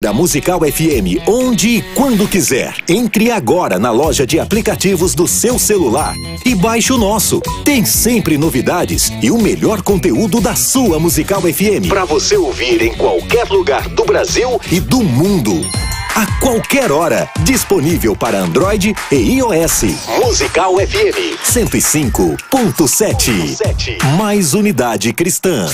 Da Musical FM, onde e quando quiser. Entre agora na loja de aplicativos do seu celular e baixe o nosso. Tem sempre novidades e o melhor conteúdo da sua Musical FM. Para você ouvir em qualquer lugar do Brasil e do mundo. A qualquer hora. Disponível para Android e iOS. Musical FM 105.7. Mais unidade cristã.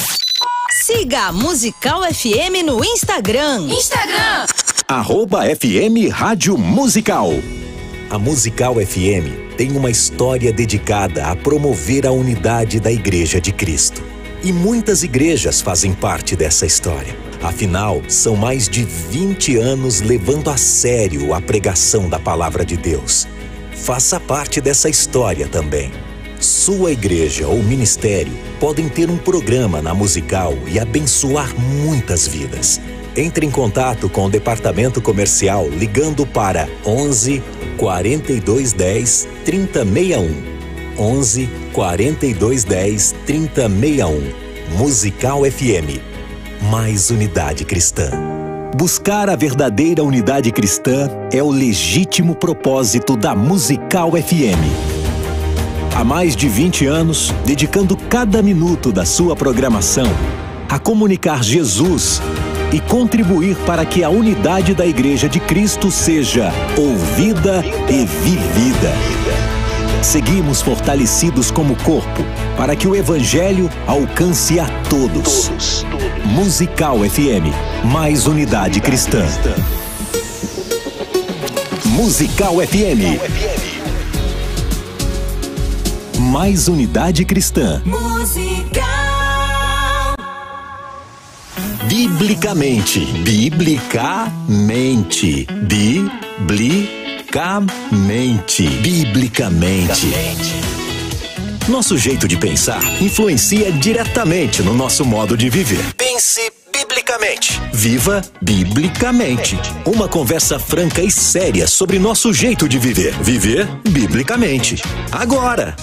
Siga a Musical FM no Instagram. Instagram. Arroba FM Rádio Musical. A Musical FM tem uma história dedicada a promover a unidade da Igreja de Cristo. E muitas igrejas fazem parte dessa história. Afinal, são mais de 20 anos levando a sério a pregação da palavra de Deus. Faça parte dessa história também. Sua igreja ou ministério podem ter um programa na musical e abençoar muitas vidas. Entre em contato com o departamento comercial ligando para 11 4210 3061. 11 4210 3061. Musical FM. Mais unidade cristã. Buscar a verdadeira unidade cristã é o legítimo propósito da Musical FM. Há mais de 20 anos, dedicando cada minuto da sua programação a comunicar Jesus e contribuir para que a unidade da Igreja de Cristo seja ouvida e vivida. Seguimos fortalecidos como corpo para que o Evangelho alcance a todos. todos, todos. Musical FM, mais unidade cristã. Musical FM. Mais unidade cristã. Música. Biblicamente. Biblicamente. Biblicamente. Biblicamente. Nosso jeito de pensar influencia diretamente no nosso modo de viver. Pense biblicamente. Viva biblicamente. Uma conversa franca e séria sobre nosso jeito de viver. Viver biblicamente. Agora!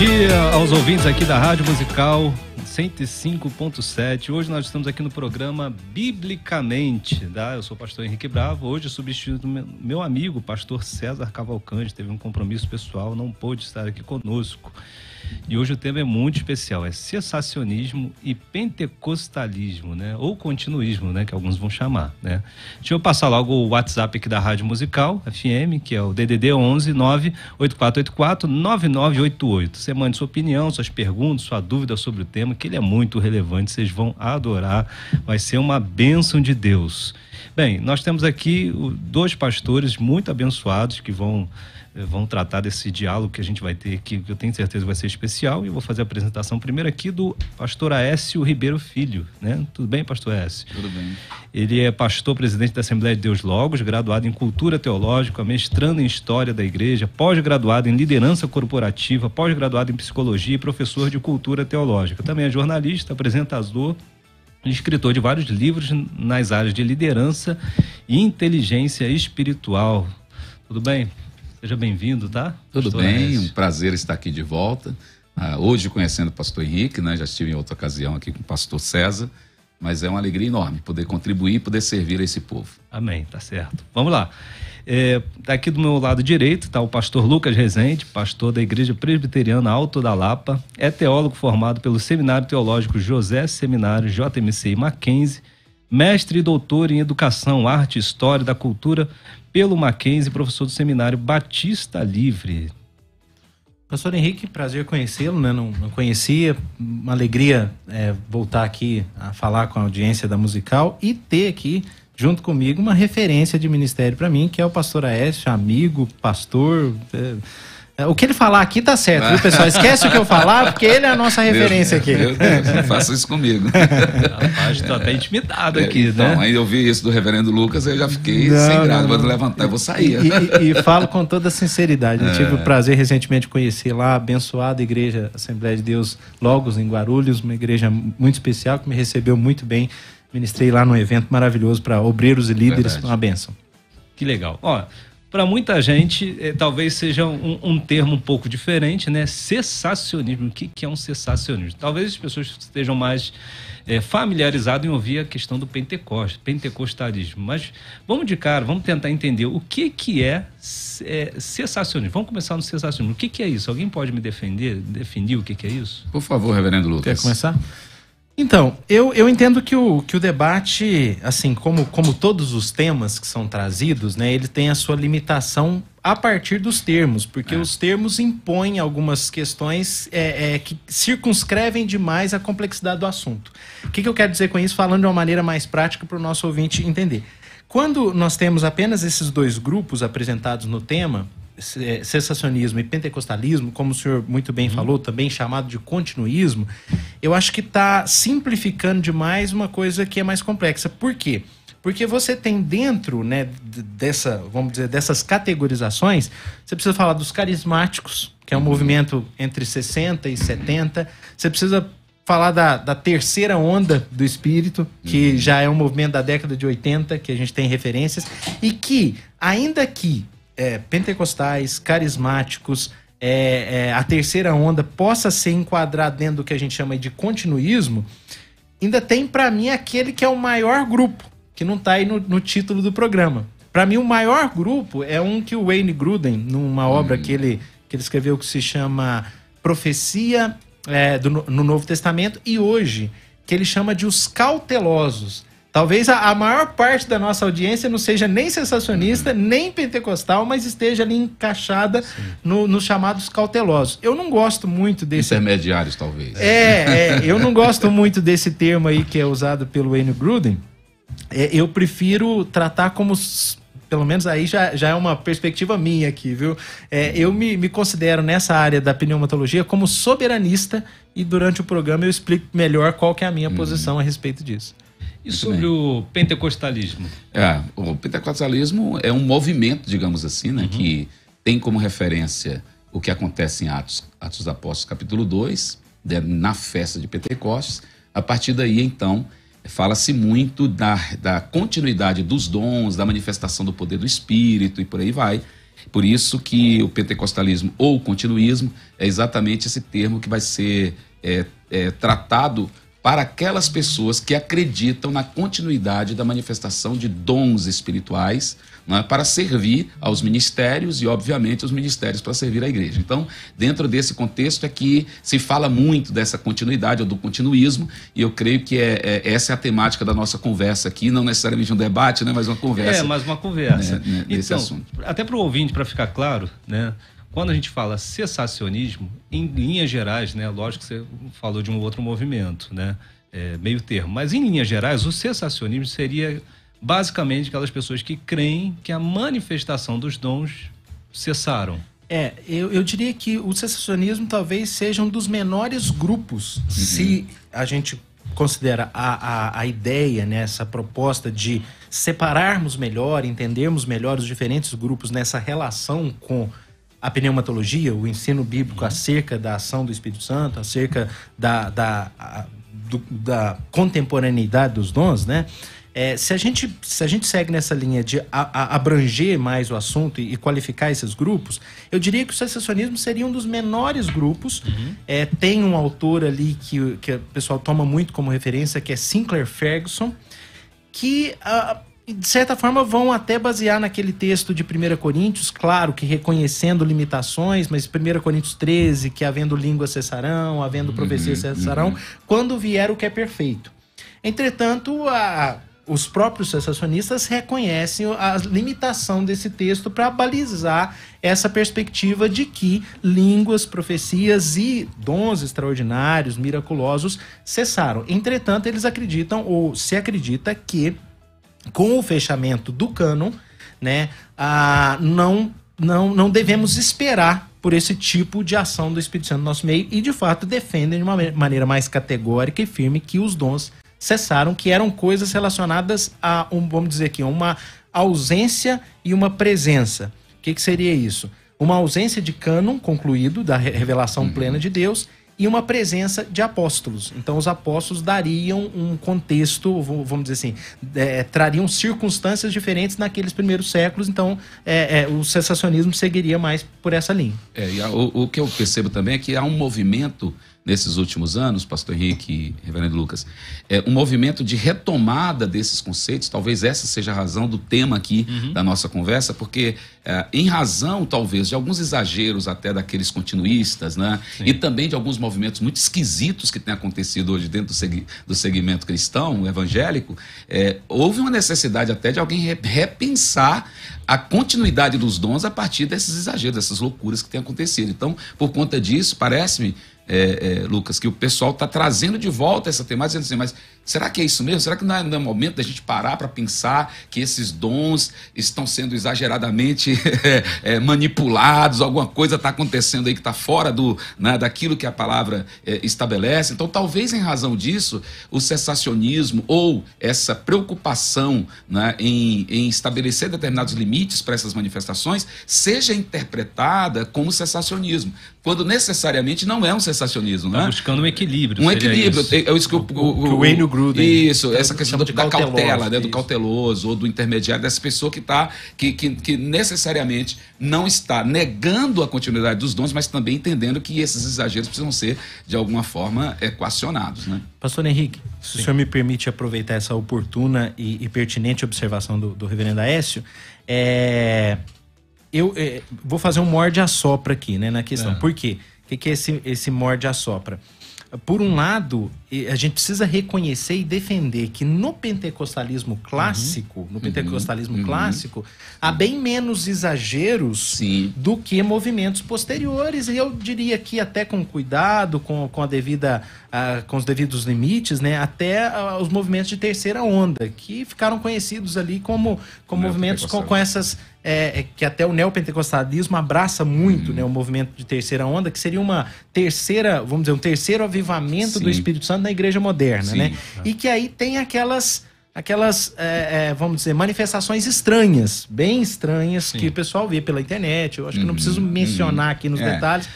dia aos ouvintes aqui da Rádio Musical 105.7. Hoje nós estamos aqui no programa Biblicamente, tá? Eu sou o pastor Henrique Bravo. Hoje substituto meu amigo, pastor César Cavalcante, teve um compromisso pessoal, não pôde estar aqui conosco. E hoje o tema é muito especial, é cessacionismo e pentecostalismo, né? Ou continuismo, né? Que alguns vão chamar, né? Deixa eu passar logo o WhatsApp aqui da Rádio Musical, FM, que é o DDD 11 9988. Você mande sua opinião, suas perguntas, sua dúvida sobre o tema, que ele é muito relevante, vocês vão adorar, vai ser uma bênção de Deus. Bem, nós temos aqui dois pastores muito abençoados que vão eh, vão tratar desse diálogo que a gente vai ter aqui, que eu tenho certeza vai ser especial. E eu vou fazer a apresentação primeiro aqui do pastor Aécio Ribeiro Filho. Né? Tudo bem, pastor Aécio? Tudo bem. Ele é pastor presidente da Assembleia de Deus Logos, graduado em Cultura Teológica, mestrando em História da Igreja, pós-graduado em Liderança Corporativa, pós-graduado em Psicologia e professor de Cultura Teológica. Também é jornalista, apresentador escritor de vários livros nas áreas de liderança e inteligência espiritual. Tudo bem? Seja bem-vindo, tá? Tudo bem, um prazer estar aqui de volta. Ah, hoje conhecendo o pastor Henrique, né? Já estive em outra ocasião aqui com o pastor César, mas é uma alegria enorme poder contribuir, poder servir a esse povo. Amém, tá certo. Vamos lá. É, tá aqui do meu lado direito está o pastor Lucas Rezende, pastor da Igreja Presbiteriana Alto da Lapa, é teólogo formado pelo Seminário Teológico José Seminário JMC Mackenzie, mestre e doutor em Educação, Arte e História da Cultura pelo Mackenzie, professor do seminário Batista Livre. Pastor Henrique, prazer conhecê-lo, né? Não, não, conhecia. Uma alegria é, voltar aqui a falar com a audiência da musical e ter aqui junto comigo uma referência de ministério para mim, que é o pastor Aécio, amigo, pastor. É é, o que ele falar aqui tá certo, viu, pessoal? Esquece o que eu falar, porque ele é a nossa referência meu, aqui. Meu Deus, não faça isso comigo. Rapaz, tô até intimidado é, aqui, então, né? aí eu vi isso do reverendo Lucas, eu já fiquei não, sem graça, vou levantar, eu vou sair. E, e, e, falo com toda sinceridade, eu né? é. tive o prazer recentemente de conhecer lá a abençoada igreja Assembleia de Deus Logos, em Guarulhos, uma igreja muito especial, que me recebeu muito bem. Ministrei lá num evento maravilhoso para obreiros e líderes, Verdade. uma benção. Que legal. Ó, para muita gente, eh, talvez seja um, um, termo um pouco diferente, né? Cessacionismo. O que, que é um cessacionismo? Talvez as pessoas estejam mais eh, familiarizadas em ouvir a questão do pentecost, pentecostalismo. Mas vamos de cara, vamos tentar entender o que, que é, é cessacionismo. Vamos começar no cessacionismo. O que, que é isso? Alguém pode me defender, definir o que, que é isso? Por favor, reverendo Lucas. Quer começar? Então, eu, eu entendo que o, que o debate, assim, como, como todos os temas que são trazidos, né, ele tem a sua limitação a partir dos termos, porque é. os termos impõem algumas questões é, é, que circunscrevem demais a complexidade do assunto. O que, que eu quero dizer com isso, falando de uma maneira mais prática para o nosso ouvinte entender? Quando nós temos apenas esses dois grupos apresentados no tema, é, sensacionismo e pentecostalismo, como o senhor muito bem uhum. falou, também chamado de continuismo, eu acho que está simplificando demais uma coisa que é mais complexa. Por quê? Porque você tem dentro né, dessa, vamos dizer, dessas categorizações, você precisa falar dos carismáticos, que é um uhum. movimento entre 60 e 70. Você precisa falar da, da terceira onda do espírito, que uhum. já é um movimento da década de 80, que a gente tem referências, e que, ainda que é, pentecostais, carismáticos, é, é, a terceira onda possa ser enquadrada dentro do que a gente chama de continuismo, ainda tem para mim aquele que é o maior grupo, que não está aí no, no, título do programa. Para mim, o maior grupo é um que o Wayne Gruden, numa hum. obra que ele, que ele escreveu que se chama Profecia é, do, no Novo Testamento, e hoje, que ele chama de Os Cautelosos. Talvez a, maior parte da nossa audiência não seja nem sensacionista, nem pentecostal, mas esteja ali encaixada no, nos chamados cautelosos. Eu não gosto muito desse. Intermediários, talvez. É, é eu não gosto muito desse termo aí que é usado pelo Enio Gruden. É, eu prefiro tratar como pelo menos aí já, já é uma perspectiva minha aqui, viu? É, eu me, me considero nessa área da pneumatologia como soberanista e durante o programa eu explico melhor qual que é a minha uhum. posição a respeito disso. E sobre o pentecostalismo? É, o pentecostalismo é um movimento, digamos assim, né, uhum. que tem como referência o que acontece em Atos, Atos dos Apóstolos, capítulo 2, né, na festa de Pentecostes. A partir daí, então, fala-se muito da, da continuidade dos dons, da manifestação do poder do Espírito e por aí vai. Por isso que o pentecostalismo ou continuismo é exatamente esse termo que vai ser é, é, tratado para aquelas pessoas que acreditam na continuidade da manifestação de dons espirituais é, para servir aos ministérios e, obviamente, os ministérios para servir à igreja. Então, dentro desse contexto é que se fala muito dessa continuidade ou do continuismo, e eu creio que é, é essa é a temática da nossa conversa aqui, não necessariamente um debate, né, mas uma conversa. É, mas uma conversa. Né, né, então, assunto. Até para o ouvinte, para ficar claro, né? Quando a gente fala cessacionismo, em linhas gerais, né, lógico que você falou de um outro movimento, né, é, meio termo, mas em linhas gerais, o cessacionismo seria basicamente aquelas pessoas que creem que a manifestação dos dons cessaram. É, eu, eu diria que o cessacionismo talvez seja um dos menores grupos, uhum. se a gente considera a, a, a ideia, né, essa proposta de separarmos melhor, entendermos melhor os diferentes grupos nessa relação com a pneumatologia, o ensino bíblico uhum. acerca da ação do Espírito Santo, acerca da, da, a, do, da contemporaneidade dos dons, né? É, se, a gente, se a gente segue nessa linha de a, a, abranger mais o assunto e, e, qualificar esses grupos, eu diria que o secessionismo seria um dos menores grupos. Uhum. É, tem um autor ali que, que o pessoal toma muito como referência, que é Sinclair Ferguson, que a, ah, de certa forma, vão até basear naquele texto de 1 Coríntios, claro que reconhecendo limitações, mas 1 Coríntios 13, que havendo línguas cessarão, havendo profecias uhum, cessarão, uhum. quando vier o que é perfeito. Entretanto, a, os próprios sensacionistas reconhecem a limitação desse texto para balizar essa perspectiva de que línguas, profecias e dons extraordinários, miraculosos, cessaram. Entretanto, eles acreditam, ou se acredita, que com o fechamento do cânon, né, ah, não, não, não devemos esperar por esse tipo de ação do Espírito Santo no nosso meio e, de fato, defendem de uma maneira mais categórica e firme que os dons cessaram, que eram coisas relacionadas a, um, vamos dizer aqui, uma ausência e uma presença. O que, que seria isso? Uma ausência de cânon concluído, da revelação uhum. plena de Deus, e uma presença de apóstolos. Então, os apóstolos dariam um contexto, vamos dizer assim, é, trariam circunstâncias diferentes naqueles primeiros séculos. Então, é, é, o sensacionismo seguiria mais por essa linha. É, a, o, o que eu percebo também é que há um movimento nesses últimos anos, pastor Henrique e reverendo Lucas, é um movimento de retomada desses conceitos, talvez essa seja a razão do tema aqui uhum. da nossa conversa, porque é, em razão, talvez, de alguns exageros até daqueles continuistas, né? Sim. E também de alguns movimentos muito esquisitos que têm acontecido hoje dentro do, seg do segmento cristão, evangélico, é, houve uma necessidade até de alguém re repensar a continuidade dos dons a partir desses exageros, dessas loucuras que têm acontecido. Então, por conta disso, parece-me é, é, Lucas, que o pessoal está trazendo de volta essa temática, dizendo assim, mas Será que é isso mesmo? Será que não é, não é momento da gente parar para pensar que esses dons estão sendo exageradamente é, manipulados, alguma coisa está acontecendo aí que está fora do, né, daquilo que a palavra é, estabelece? Então, talvez em razão disso, o cessacionismo ou essa preocupação né, em, em estabelecer determinados limites para essas manifestações seja interpretada como cessacionismo quando necessariamente não é um cessacionismo. Está né? buscando um equilíbrio. Um equilíbrio. Isso. É, é isso que o, o, o, o, o Gruden. Né? Isso, então, essa questão da cautela, né, do cauteloso ou do intermediário, dessa pessoa que está, que, que, que, necessariamente não está negando a continuidade dos dons, mas também entendendo que esses exageros precisam ser, de alguma forma, equacionados. Né? Pastor Henrique, se Sim. o senhor me permite aproveitar essa oportuna e, e pertinente observação do, do reverendo Aécio, é, eu é, vou fazer um morde-assopra aqui né, na questão. É. Por quê? O que, que é esse, esse morde-assopra? sopra por um lado, a gente precisa reconhecer e defender que no pentecostalismo clássico, uhum, no pentecostalismo uhum, clássico, uhum, há bem menos exageros sim. do que movimentos posteriores. E eu diria que até com cuidado, com, com a devida, uh, com os devidos limites, né? Até uh, os movimentos de terceira onda, que ficaram conhecidos ali como, como é movimentos com, com essas é, é, que até o neopentecostalismo abraça muito, uhum. né, o movimento de terceira onda, que seria uma terceira, vamos dizer, um terceiro avivamento Sim. do Espírito Santo na igreja moderna, né? Sim. né? Ah. E que aí tem aquelas aquelas, é, é, vamos dizer, manifestações estranhas, bem estranhas, Sim. que o pessoal vê pela internet. Eu acho que não uhum. preciso mencionar aqui nos uhum. é. detalhes,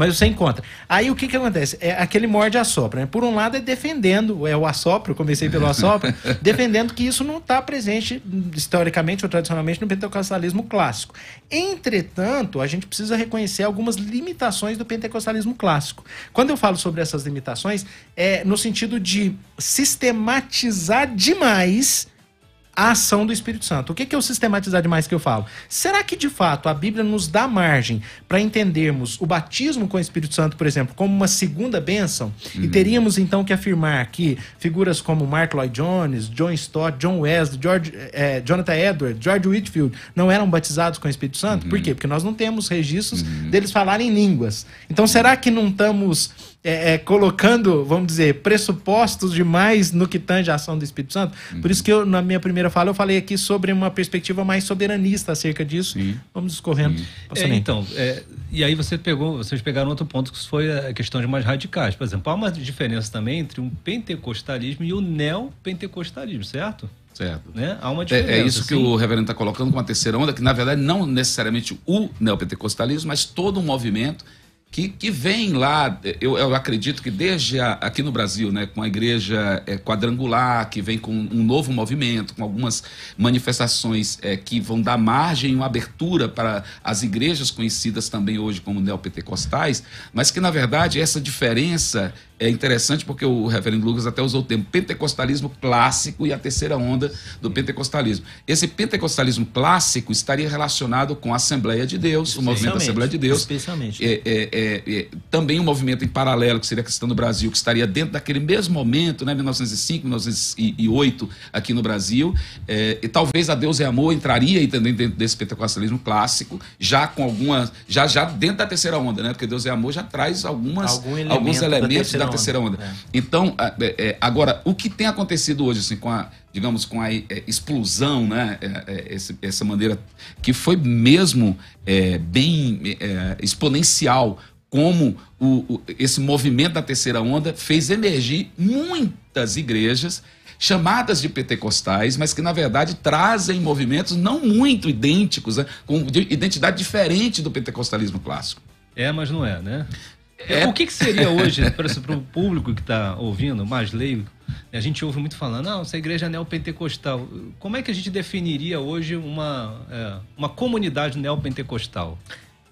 mas você encontra. Aí o que que acontece? É aquele morde assopra, né? Por um lado é defendendo, é o assopro, comecei pelo assopro, defendendo que isso não está presente historicamente ou tradicionalmente no pentecostalismo clássico. Entretanto, a gente precisa reconhecer algumas limitações do pentecostalismo clássico. Quando eu falo sobre essas limitações, é no sentido de sistematizar demais a ação do Espírito Santo. O que, que eu sistematizar demais que eu falo? Será que de fato a Bíblia nos dá margem para entendermos o batismo com o Espírito Santo, por exemplo, como uma segunda bênção? Uhum. E teríamos então que afirmar que figuras como Mark Lloyd Jones, John Stott, John Wesley, George, eh, eh Jonathan Edwards, George Whitfield não eram batizados com o Espírito Santo? Uhum. Por quê? Porque nós não temos registros uhum. deles falarem línguas. Então será que não estamos é, é, colocando, vamos dizer, pressupostos demais no que tange a ação do Espírito Santo. Uhum. Por isso que eu, na minha primeira fala, eu falei aqui sobre uma perspectiva mais soberanista acerca disso. Sim. Vamos discorrendo. É, então, é, e aí você pegou, vocês pegaram outro ponto que foi a questão de mais radicais. Por exemplo, há uma diferença também entre um pentecostalismo e o neopentecostalismo, certo? Certo. Né? Há uma diferença. É, é isso assim. que o reverendo está colocando com a terceira onda, que na verdade não necessariamente o neopentecostalismo, mas todo um movimento que, que vem lá, eu, eu acredito que desde a, aqui no Brasil, né, com a igreja é, quadrangular, que vem com um novo movimento, com algumas manifestações é, que vão dar margem, uma abertura para as igrejas conhecidas também hoje como neopentecostais, mas que, na verdade, essa diferença é interessante porque o reverendo Lucas até usou o termo pentecostalismo clássico e a terceira onda do pentecostalismo. Esse pentecostalismo clássico estaria relacionado com a Assembleia de Deus, o movimento da Assembleia de Deus. Especialmente. É, é, é, é, também um movimento em paralelo, que seria a questão do Brasil, que estaria dentro daquele mesmo momento, né, 1905, 1908, aqui no Brasil. É, e talvez a Deus é amor entraria também dentro desse pentecostalismo clássico, já com algumas. já, já dentro da terceira onda, né? Porque Deus é amor já traz algumas, Algum elemento alguns elementos da da onda. Então, terceira onda. É. Então, é, é, agora, o que tem acontecido hoje, assim, com a, digamos, com a é, explosão, né? essa maneira que foi mesmo bem exponencial como o, o, esse movimento da terceira onda fez emergir muitas igrejas chamadas de pentecostais, mas que na verdade trazem movimentos não muito idênticos, né? com identidade diferente do pentecostalismo clássico. É, mas não é, né? É. O que, que seria hoje, para o público que está ouvindo, mais leigo, a gente ouve muito falando, não, essa igreja é neopentecostal. Como é que a gente definiria hoje uma, é, uma comunidade neopentecostal?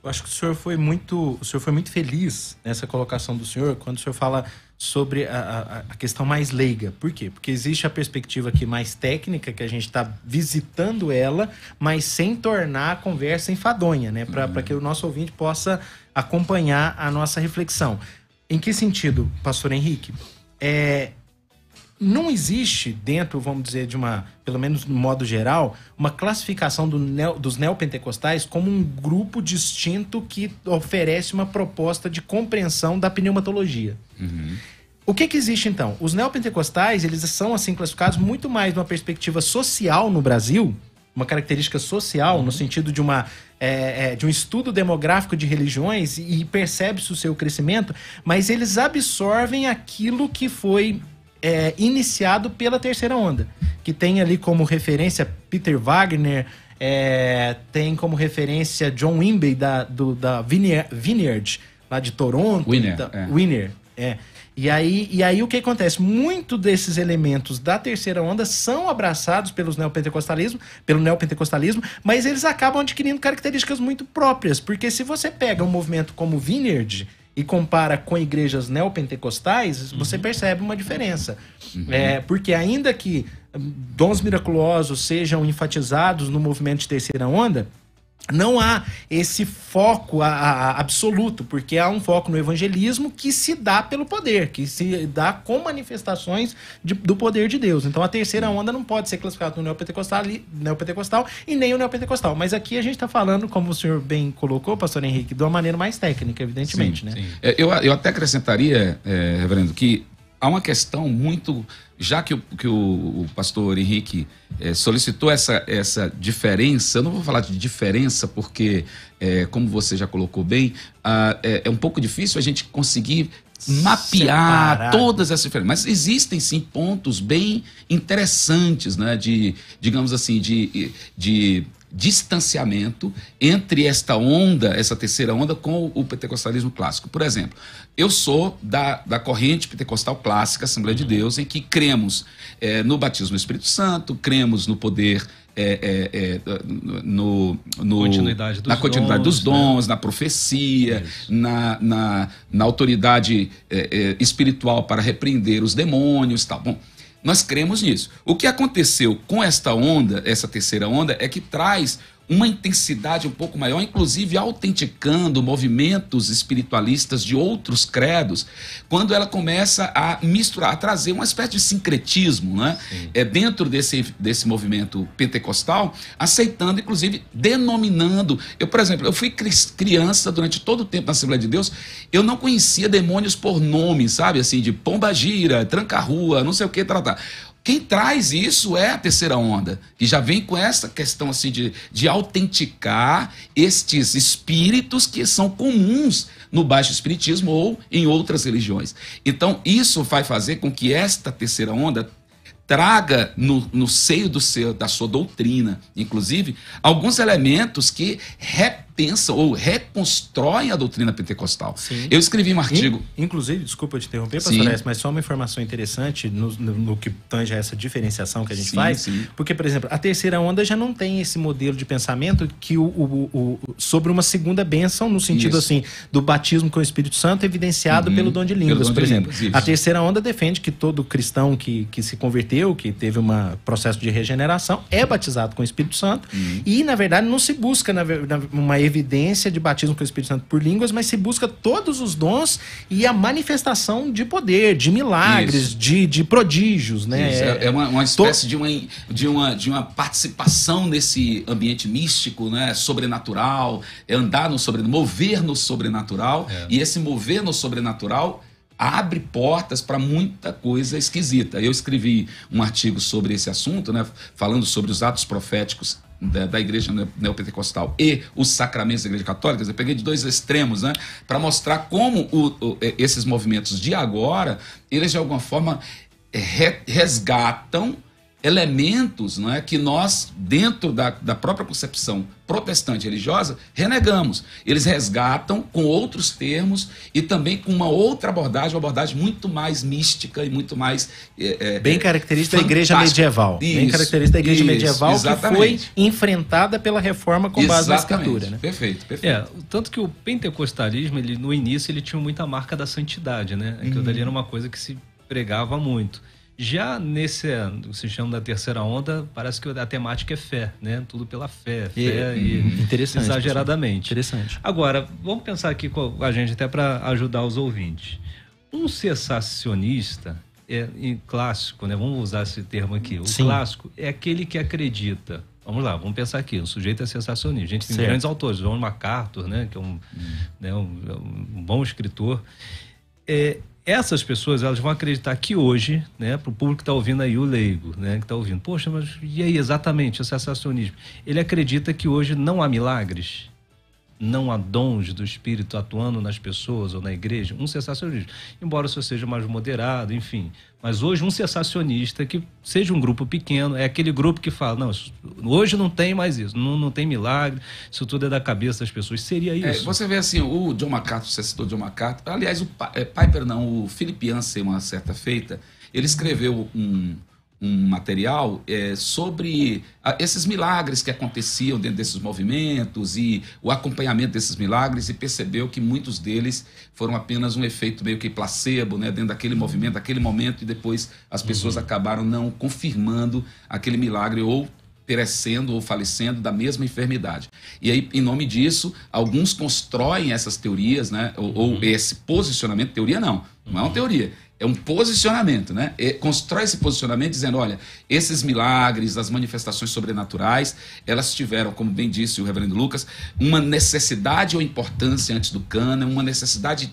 Eu acho que o senhor foi muito, o senhor foi muito feliz nessa colocação do senhor quando o senhor fala sobre a, a, a questão mais leiga. Por quê? Porque existe a perspectiva aqui mais técnica, que a gente está visitando ela, mas sem tornar a conversa enfadonha, né? Para uhum. que o nosso ouvinte possa acompanhar a nossa reflexão. Em que sentido, pastor Henrique? É, não existe dentro, vamos dizer, de uma, pelo menos no modo geral, uma classificação do neo, dos neopentecostais como um grupo distinto que oferece uma proposta de compreensão da pneumatologia. Uhum. O que, que existe então? Os neopentecostais, eles são assim classificados muito mais numa perspectiva social no Brasil, uma característica social, uhum. no sentido de uma é, é, de um estudo demográfico de religiões e, e percebe-se o seu crescimento, mas eles absorvem aquilo que foi é, iniciado pela terceira onda, que tem ali como referência Peter Wagner, é, tem como referência John Wimby da, do, da Vineyard, Vineyard, lá de Toronto. Winner. Então, é. Winner é. E aí, e aí o que acontece? Muito desses elementos da terceira onda são abraçados pelos neopentecostalismo, pelo neopentecostalismo, mas eles acabam adquirindo características muito próprias, porque se você pega um movimento como o Vineyard, e compara com igrejas neopentecostais, uhum. você percebe uma diferença. Uhum. É, porque ainda que dons miraculosos sejam enfatizados no movimento de terceira onda, não há esse foco a, a, absoluto, porque há um foco no evangelismo que se dá pelo poder, que se dá com manifestações de, do poder de Deus. Então a terceira onda não pode ser classificada no neopentecostal, neopentecostal e nem o neopentecostal. Mas aqui a gente está falando, como o senhor bem colocou, pastor Henrique, de uma maneira mais técnica, evidentemente. Sim, né? Sim. É, eu, eu até acrescentaria, é, reverendo, que há uma questão muito. Já que o, que o, o pastor Henrique é, solicitou essa, essa diferença, eu não vou falar de diferença, porque, é, como você já colocou bem, a, ah, é, eh, é um pouco difícil a gente conseguir mapear Separado. todas essas diferenças. Mas existem sim pontos bem interessantes, né? De, digamos assim, de, de distanciamento entre esta onda, essa terceira onda, com o pentecostalismo clássico. Por exemplo, eu sou da, da corrente pentecostal clássica, Assembleia de Deus, em que cremos é, no batismo do Espírito Santo, cremos no poder é, é, é, no, no, continuidade na continuidade dons, dos dons, né? na profecia, na, na, na, autoridade eh, eh, espiritual para repreender os demônios, tal. Bom, nós cremos nisso. O que aconteceu com esta onda, essa terceira onda, é que traz uma intensidade um pouco maior, inclusive autenticando movimentos espiritualistas de outros credos, quando ela começa a misturar, a trazer uma espécie de sincretismo, né? É, dentro desse, desse movimento pentecostal, aceitando, inclusive, denominando. Eu, por exemplo, eu fui criança durante todo o tempo na Assembleia de Deus, eu não conhecia demônios por nome, sabe? Assim, de pomba gira, tranca-rua, não sei o que tratar. Quem traz isso é a terceira onda, que já vem com essa questão assim de, de autenticar estes espíritos que são comuns no baixo espiritismo ou em outras religiões. Então, isso vai fazer com que esta terceira onda traga no, no seio do seu, da sua doutrina, inclusive, alguns elementos que repetem repensam ou reconstrói a doutrina pentecostal. Sim. Eu escrevi um artigo. In, inclusive, desculpa te interromper, pastor S, mas só uma informação interessante no, no, no, que tange a essa diferenciação que a gente sim, faz. Sim. Porque, por exemplo, a terceira onda já não tem esse modelo de pensamento que o, o, o sobre uma segunda bênção, no sentido Isso. assim, do batismo com o Espírito Santo evidenciado uhum. pelo dom de línguas, dom por de exemplo. Línguas. A terceira onda defende que todo cristão que, que se converteu, que teve um processo de regeneração, é batizado com o Espírito Santo. Uhum. E, na verdade, não se busca na, na, uma evidência de batismo com o Espírito Santo por línguas, mas se busca todos os dons e a manifestação de poder, de milagres, de, de, prodígios, né? Isso. É, é uma, uma, espécie de, uma, de, uma, de uma participação nesse ambiente místico, né? Sobrenatural, é andar no sobrenatural, mover no sobrenatural. É. E esse mover no sobrenatural abre portas para muita coisa esquisita. Eu escrevi um artigo sobre esse assunto, né, falando sobre os atos proféticos da, da igreja neopentecostal e os sacramentos da igreja católica, eu peguei de dois extremos, né? Para mostrar como o, o, é, esses movimentos de agora, eles de alguma forma é, resgatam elementos não é, que nós, dentro da, da própria concepção protestante religiosa, renegamos. Eles resgatam com outros termos e também com uma outra abordagem, uma abordagem muito mais mística e muito mais. É, é bem característica da igreja medieval. Isso, bem característica da igreja isso, medieval exatamente. que foi enfrentada pela reforma com base na escritura. Né? Perfeito, perfeito. É, tanto que o pentecostalismo, ele, no início, ele tinha muita marca da santidade, né? Aquilo uhum. dali era uma coisa que se pregava muito. Já nesse se chama da terceira onda, parece que a temática é fé, né? Tudo pela fé, fé e, e é, hum, interessante, exageradamente. Interessante. Agora, vamos pensar aqui com a gente até para ajudar os ouvintes. Um cessacionista é clássico, né? Vamos usar esse termo aqui. O Sim. clássico é aquele que acredita. Vamos lá, vamos pensar aqui. O sujeito é sensacionista. A gente tem certo. grandes autores, John MacArthur, né? Que é um, hum. né? um, é um bom escritor. É, essas pessoas elas vão acreditar que hoje, né, para o público que está ouvindo aí, o leigo, né, que está ouvindo, poxa, mas e aí exatamente o sensacionismo? Ele acredita que hoje não há milagres, não há dons do Espírito atuando nas pessoas ou na igreja, um sensacionismo. Embora isso seja mais moderado, enfim, mas hoje um cessacionista que seja um grupo pequeno, é aquele grupo que fala, não, hoje não tem mais isso, não, não tem milagre, isso tudo é da cabeça das pessoas. Seria é, isso. É, você vê assim, o John MacArthur, você citou John MacArthur, aliás, o é, Piper não, o Philip Yancey, uma certa feita, ele escreveu um, um material é, sobre a, ah, esses milagres que aconteciam dentro desses movimentos e o acompanhamento desses milagres e percebeu que muitos deles foram apenas um efeito meio que placebo, né, dentro daquele movimento, daquele momento e depois as pessoas uhum. acabaram não confirmando aquele milagre ou perecendo ou falecendo da mesma enfermidade. E aí, em nome disso, alguns constroem essas teorias, né, ou, ou uhum. esse posicionamento, teoria não, não é uma uhum. teoria, é um posicionamento, né? É, constrói esse posicionamento dizendo: olha, esses milagres, as manifestações sobrenaturais, elas tiveram, como bem disse o reverendo Lucas, uma necessidade ou importância antes do cana, uma necessidade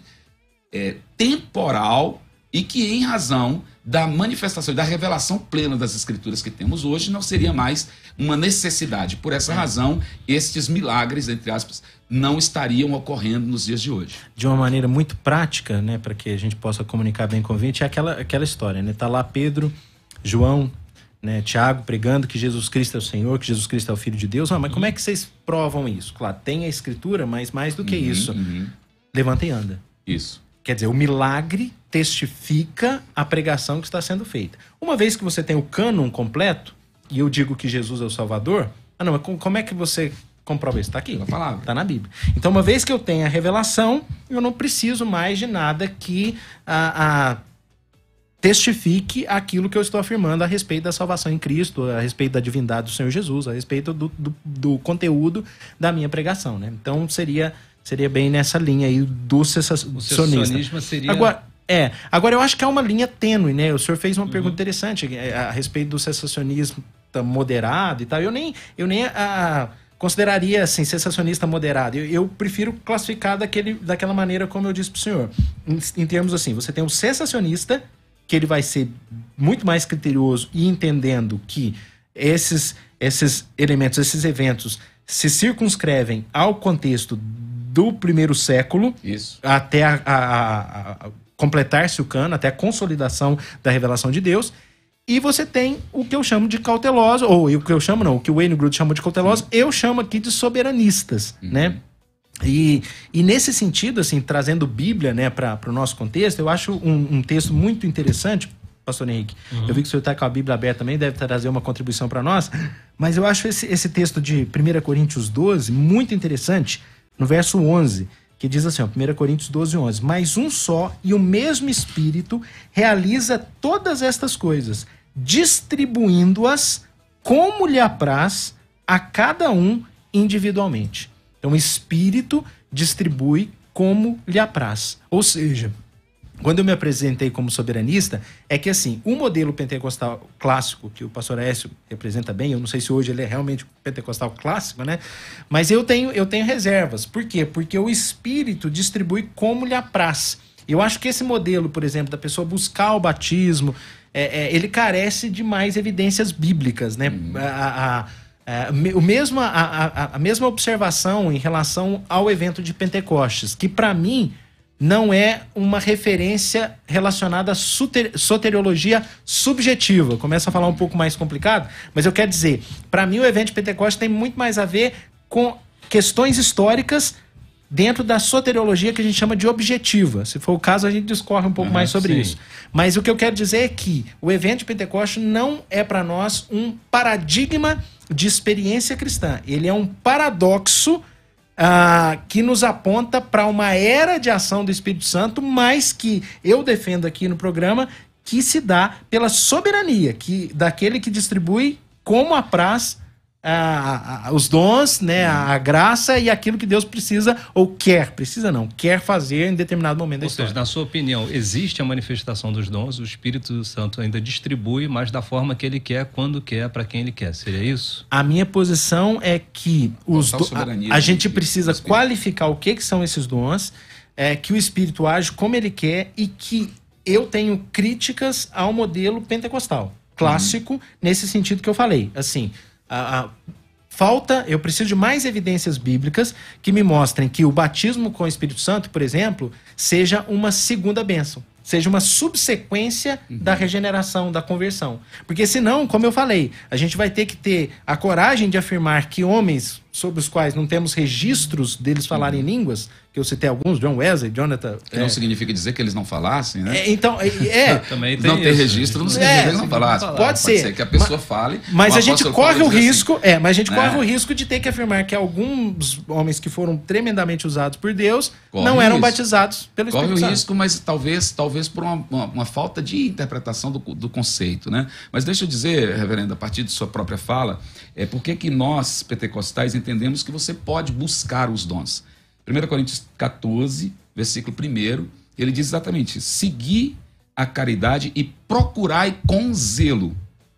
é, temporal e que, em razão da manifestação e da revelação plena das escrituras que temos hoje não seria mais uma necessidade. Por essa é. razão, estes milagres, entre aspas, não estariam ocorrendo nos dias de hoje. De uma maneira muito prática, né, para que a gente possa comunicar bem com o vinte, é aquela, aquela história, né? Tá lá Pedro, João, né, Tiago pregando que Jesus Cristo é o Senhor, que Jesus Cristo é o Filho de Deus. Ah, mas uhum. como é que vocês provam isso? Claro, tem a escritura, mas mais do que uhum, isso, uhum. levanta e anda. Isso. Quer dizer, o milagre testifica a pregação que está sendo feita. Uma vez que você tem o cânon completo, e eu digo que Jesus é o Salvador, ah, não, como é que você comprova isso? Está aqui. Na palavra. Está na Bíblia. Então, uma vez que eu tenho a revelação, eu não preciso mais de nada que a, ah, a ah, testifique aquilo que eu estou afirmando a respeito da salvação em Cristo, a respeito da divindade do Senhor Jesus, a respeito do, do, do conteúdo da minha pregação. Né? Então, seria Seria bem nessa linha aí do cessacionismo. seria... Agora, é, agora eu acho que é uma linha tênue, né? O senhor fez uma uhum. pergunta interessante é, a respeito do cessacionismo tá moderado e tal. Eu nem, eu nem a, ah, consideraria assim, cessacionista moderado. Eu, eu, prefiro classificar daquele, daquela maneira como eu disse pro senhor. Em, em termos assim, você tem um cessacionista, que ele vai ser muito mais criterioso e entendendo que esses, esses elementos, esses eventos se circunscrevem ao contexto do primeiro século Isso. até a, a, a, completar-se o cano, até a consolidação da revelação de Deus. E você tem o que eu chamo de cauteloso, ou o que eu chamo, não, o que o Wayne Grud chamou de cauteloso, eu chamo aqui de soberanistas, uhum. né? E, e nesse sentido, assim, trazendo Bíblia né, para o nosso contexto, eu acho um, um texto muito interessante, pastor Henrique. Uhum. Eu vi que o senhor está com a Bíblia aberta também, deve trazer uma contribuição para nós. Mas eu acho esse, esse, texto de 1 Coríntios 12 muito interessante, no verso 11, que diz assim, ó, 1 Coríntios 12, 11: Mas um só e o mesmo Espírito realiza todas estas coisas, distribuindo-as como lhe apraz a cada um individualmente. Então, o Espírito distribui como lhe apraz. Ou seja, quando eu me apresentei como soberanista, é que assim, o modelo pentecostal clássico, que o pastor Écio representa bem, eu não sei se hoje ele é realmente pentecostal clássico, né? Mas eu tenho, eu tenho reservas. Por quê? Porque o Espírito distribui como lhe apraz. Eu acho que esse modelo, por exemplo, da pessoa buscar o batismo, é, é, ele carece de mais evidências bíblicas, né? Uhum. A, a, a, é, o mesmo, a, a mesma observação em relação ao evento de Pentecostes, que para mim não é uma referência relacionada à soteriologia subjetiva. Começa a falar um pouco mais complicado, mas eu quero dizer, para mim o evento de Pentecostes tem muito mais a ver com questões históricas dentro da soteriologia que a gente chama de objetiva. Se for o caso, a gente discorre um pouco uhum, mais sobre sim. isso. Mas o que eu quero dizer é que o evento de Pentecostes não é para nós um paradigma de experiência cristã. Ele é um paradoxo ah, que nos aponta para uma era de ação do Espírito Santo, mas que eu defendo aqui no programa, que se dá pela soberania que daquele que distribui como a apraz a, a, os dons, né, a, graça e aquilo que Deus precisa ou quer, precisa não, quer fazer em determinado momento da ou Seja, na sua opinião, existe a manifestação dos dons, o Espírito Santo ainda distribui, mas da forma que ele quer, quando quer, para quem ele quer. Seria isso? A minha posição é que os do... a, a gente precisa qualificar o que, que são esses dons, é, que o Espírito age como ele quer e que eu tenho críticas ao modelo pentecostal clássico, uhum. nesse sentido que eu falei. Assim, a, a falta, eu preciso de mais evidências bíblicas que me mostrem que o batismo com o Espírito Santo, por exemplo, seja uma segunda bênção, seja uma subsequência uhum. da regeneração, da conversão. Porque senão, como eu falei, a gente vai ter que ter a coragem de afirmar que homens sobre os quais não temos registros deles falarem uhum. línguas, que eu citei alguns, John Wesley, Jonathan. Que não é. significa dizer que eles não falassem, né? É, então, é. é. Também tem não ter registro não significa é, que eles não falassem. Pode, pode ser. ser. que a pessoa mas, fale. Mas a gente corre o risco, assim, é, mas a gente né? corre o risco de ter que afirmar que alguns homens que foram tremendamente usados por Deus corre não eram batizados pelo corre Espírito Corre o risco, mas talvez, talvez por uma, uma, uma falta de interpretação do, do conceito, né? Mas deixa eu dizer, reverendo, a partir de sua própria fala, é por que nós, pentecostais, entendemos que você pode buscar os dons? 1 Coríntios 14, versículo 1, ele diz exatamente: Segui a caridade e procurai com zelo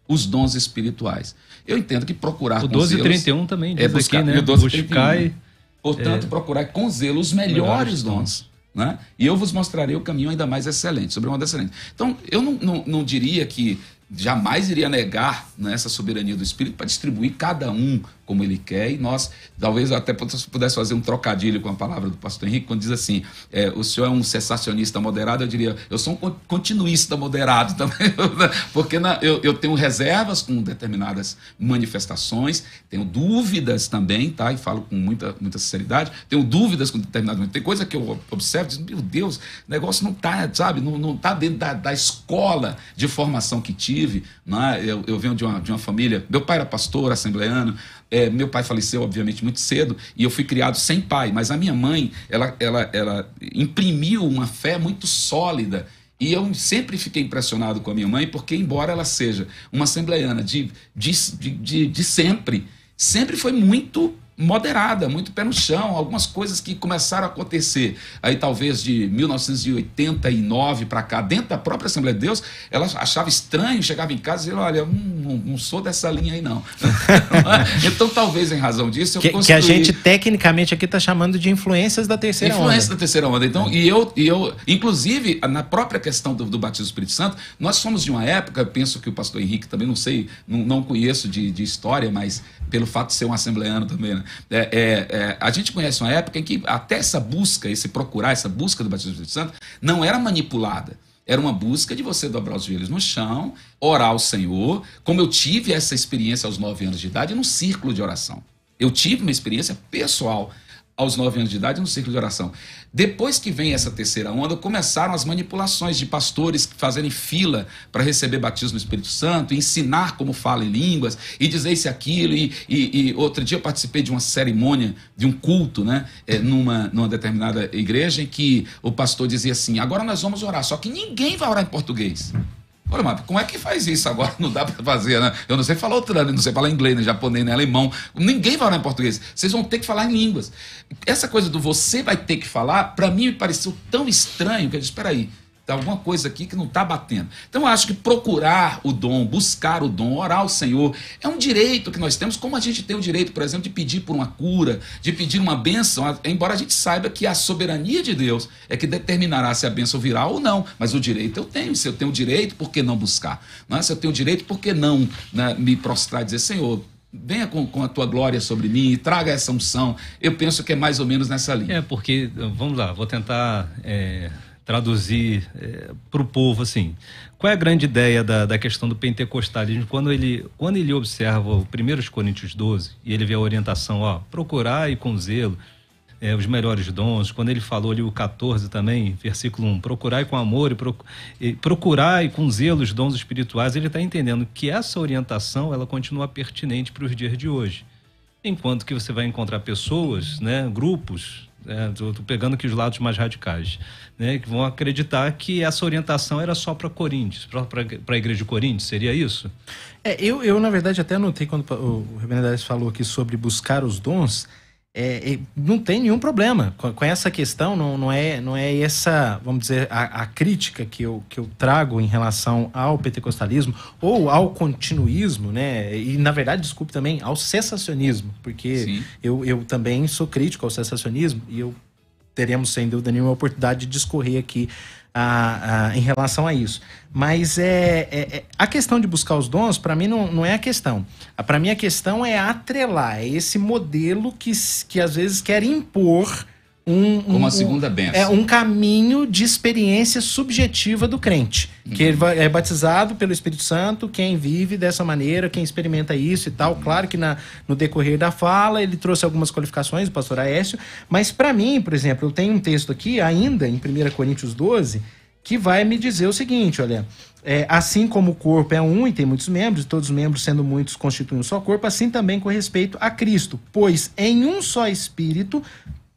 os dons espirituais. Eu entendo que procurar o com zelo. É né? O 31 também diz é buscar, aqui, né? 12, Buscai, 31, Portanto, é... procurar com zelo os melhores, melhores dons. Né? E eu vos mostrarei o caminho ainda mais excelente, sobre uma excelente. Então, eu não, não, não diria que jamais iria negar né, essa soberania do Espírito para distribuir cada um como ele quer. E nós, talvez até pudesse fazer um trocadilho com a palavra do pastor Henrique, quando diz assim: é, o senhor é um cessacionista moderado, eu diria, eu sou um continuista moderado também, porque na, eu, eu, tenho reservas com determinadas manifestações, tenho dúvidas também, tá? E falo com muita, muita sinceridade, tenho dúvidas com determinadas. Tem coisa que eu observo, diz, meu Deus, o negócio não está, sabe, não, não tá dentro da, da escola de formação que tive tive. Né? Eu, eu venho de uma, de uma família. Meu pai era pastor, assembleano. É, meu pai faleceu, obviamente, muito cedo. E eu fui criado sem pai. Mas a minha mãe, ela, ela, ela imprimiu uma fé muito sólida. E eu sempre fiquei impressionado com a minha mãe, porque, embora ela seja uma assembleiana de, de, de, de sempre, sempre foi muito moderada, muito pé no chão. Algumas coisas que começaram a acontecer aí talvez de 1989 para cá, dentro da própria Assembleia de Deus, ela achava estranho, chegava em casa e dizia, olha, hum, não, sou dessa linha aí não. então talvez em razão disso eu que, construí... que a gente tecnicamente aqui está chamando de influências da terceira onda. Influências da terceira onda. Então, é. e eu, e eu inclusive, na própria questão do, do batismo do Espírito Santo, nós somos de uma época, penso que o pastor Henrique também, não sei, não, não conheço de, de história, mas pelo fato de ser um assembleano também, né? É, é, é, a gente conhece uma época em que até essa busca, esse procurar, essa busca do batismo do Espírito Santo, não era manipulada. Era uma busca de você dobrar os joelhos no chão, orar ao Senhor, como eu tive essa experiência aos nove anos de idade, num círculo de oração. Eu tive uma experiência pessoal aos 9 anos de idade no círculo de oração. Depois que vem essa terceira onda, começaram as manipulações de pastores fazerem fila para receber batismo no Espírito Santo, ensinar como fala em línguas, e dizer isso e aquilo. E, e, e, outro dia eu participei de uma cerimônia, de um culto, né, é, numa, numa determinada igreja, em que o pastor dizia assim: agora nós vamos orar, só que ninguém vai orar em português. Olha, mas como é que faz isso agora? Não dá para fazer, né? Eu não sei falar outra, não sei falar inglês, nem né? japonês, nem né? alemão. Ninguém vai falar em português. Vocês vão ter que falar em línguas. Essa coisa do você vai ter que falar, para mim me pareceu tão estranho que eu disse: espera aí, Tá alguma coisa aqui que não está batendo. Então, eu acho que procurar o dom, buscar o dom, orar ao Senhor, é um direito que nós temos, como a gente tem o direito, por exemplo, de pedir por uma cura, de pedir uma bênção, embora a gente saiba que a soberania de Deus é que determinará se a bênção virá ou não. Mas o direito eu tenho. Se eu tenho o direito, por que não buscar? Não é? Se eu tenho o direito, por que não né, me prostrar e dizer, Senhor, venha com, com, a tua glória sobre mim e traga essa unção. Eu penso que é mais ou menos nessa linha. É, porque, vamos lá, vou tentar é, traduzir é, para o povo assim. Qual é a grande ideia da, da questão do pentecostalismo? Quando ele, quando ele observa o 1 Coríntios 12 e ele vê a orientação, ó, procurar e com zelo é, os melhores dons, quando ele falou ali o 14 também, versículo 1, procurar e com amor e, proc, e procurar e com zelo os dons espirituais, ele está entendendo que essa orientação ela continua pertinente para os dias de hoje. Enquanto que você vai encontrar pessoas, né, grupos, Estou é, pegando aqui os lados mais radicais, né? Que vão acreditar que essa orientação era só para Coríntios, para a igreja de Coríntios, seria isso? É, eu, eu, na verdade, até anotei quando o, o Reverendo falou aqui sobre buscar os dons é, não tem nenhum problema com, com, essa questão, não, não, é, não é essa, vamos dizer, a, a, crítica que eu, que eu trago em relação ao pentecostalismo ou ao continuismo, né? E, na verdade, desculpe também, ao cessacionismo, porque eu, eu também sou crítico ao cessacionismo e eu teremos, sem dúvida nenhuma, a oportunidade de discorrer aqui a, a, em relação a isso. Mas é, é, é a questão de buscar os dons, para mim, não, não é a questão. Para mim, a questão é atrelar é esse modelo que, que às vezes quer impor um, como um, a segunda benção. É um caminho de experiência subjetiva do crente, uhum. que ele é batizado pelo Espírito Santo, quem vive dessa maneira, quem experimenta isso e tal. Uhum. Claro que na, no decorrer da fala ele trouxe algumas qualificações, o pastor Aécio, mas para mim, por exemplo, eu tenho um texto aqui ainda em 1 Coríntios 12 que vai me dizer o seguinte, olha, é, assim como o corpo é um e tem muitos membros, e todos os membros sendo muitos constituem um só corpo, assim também com respeito a Cristo, pois em um só espírito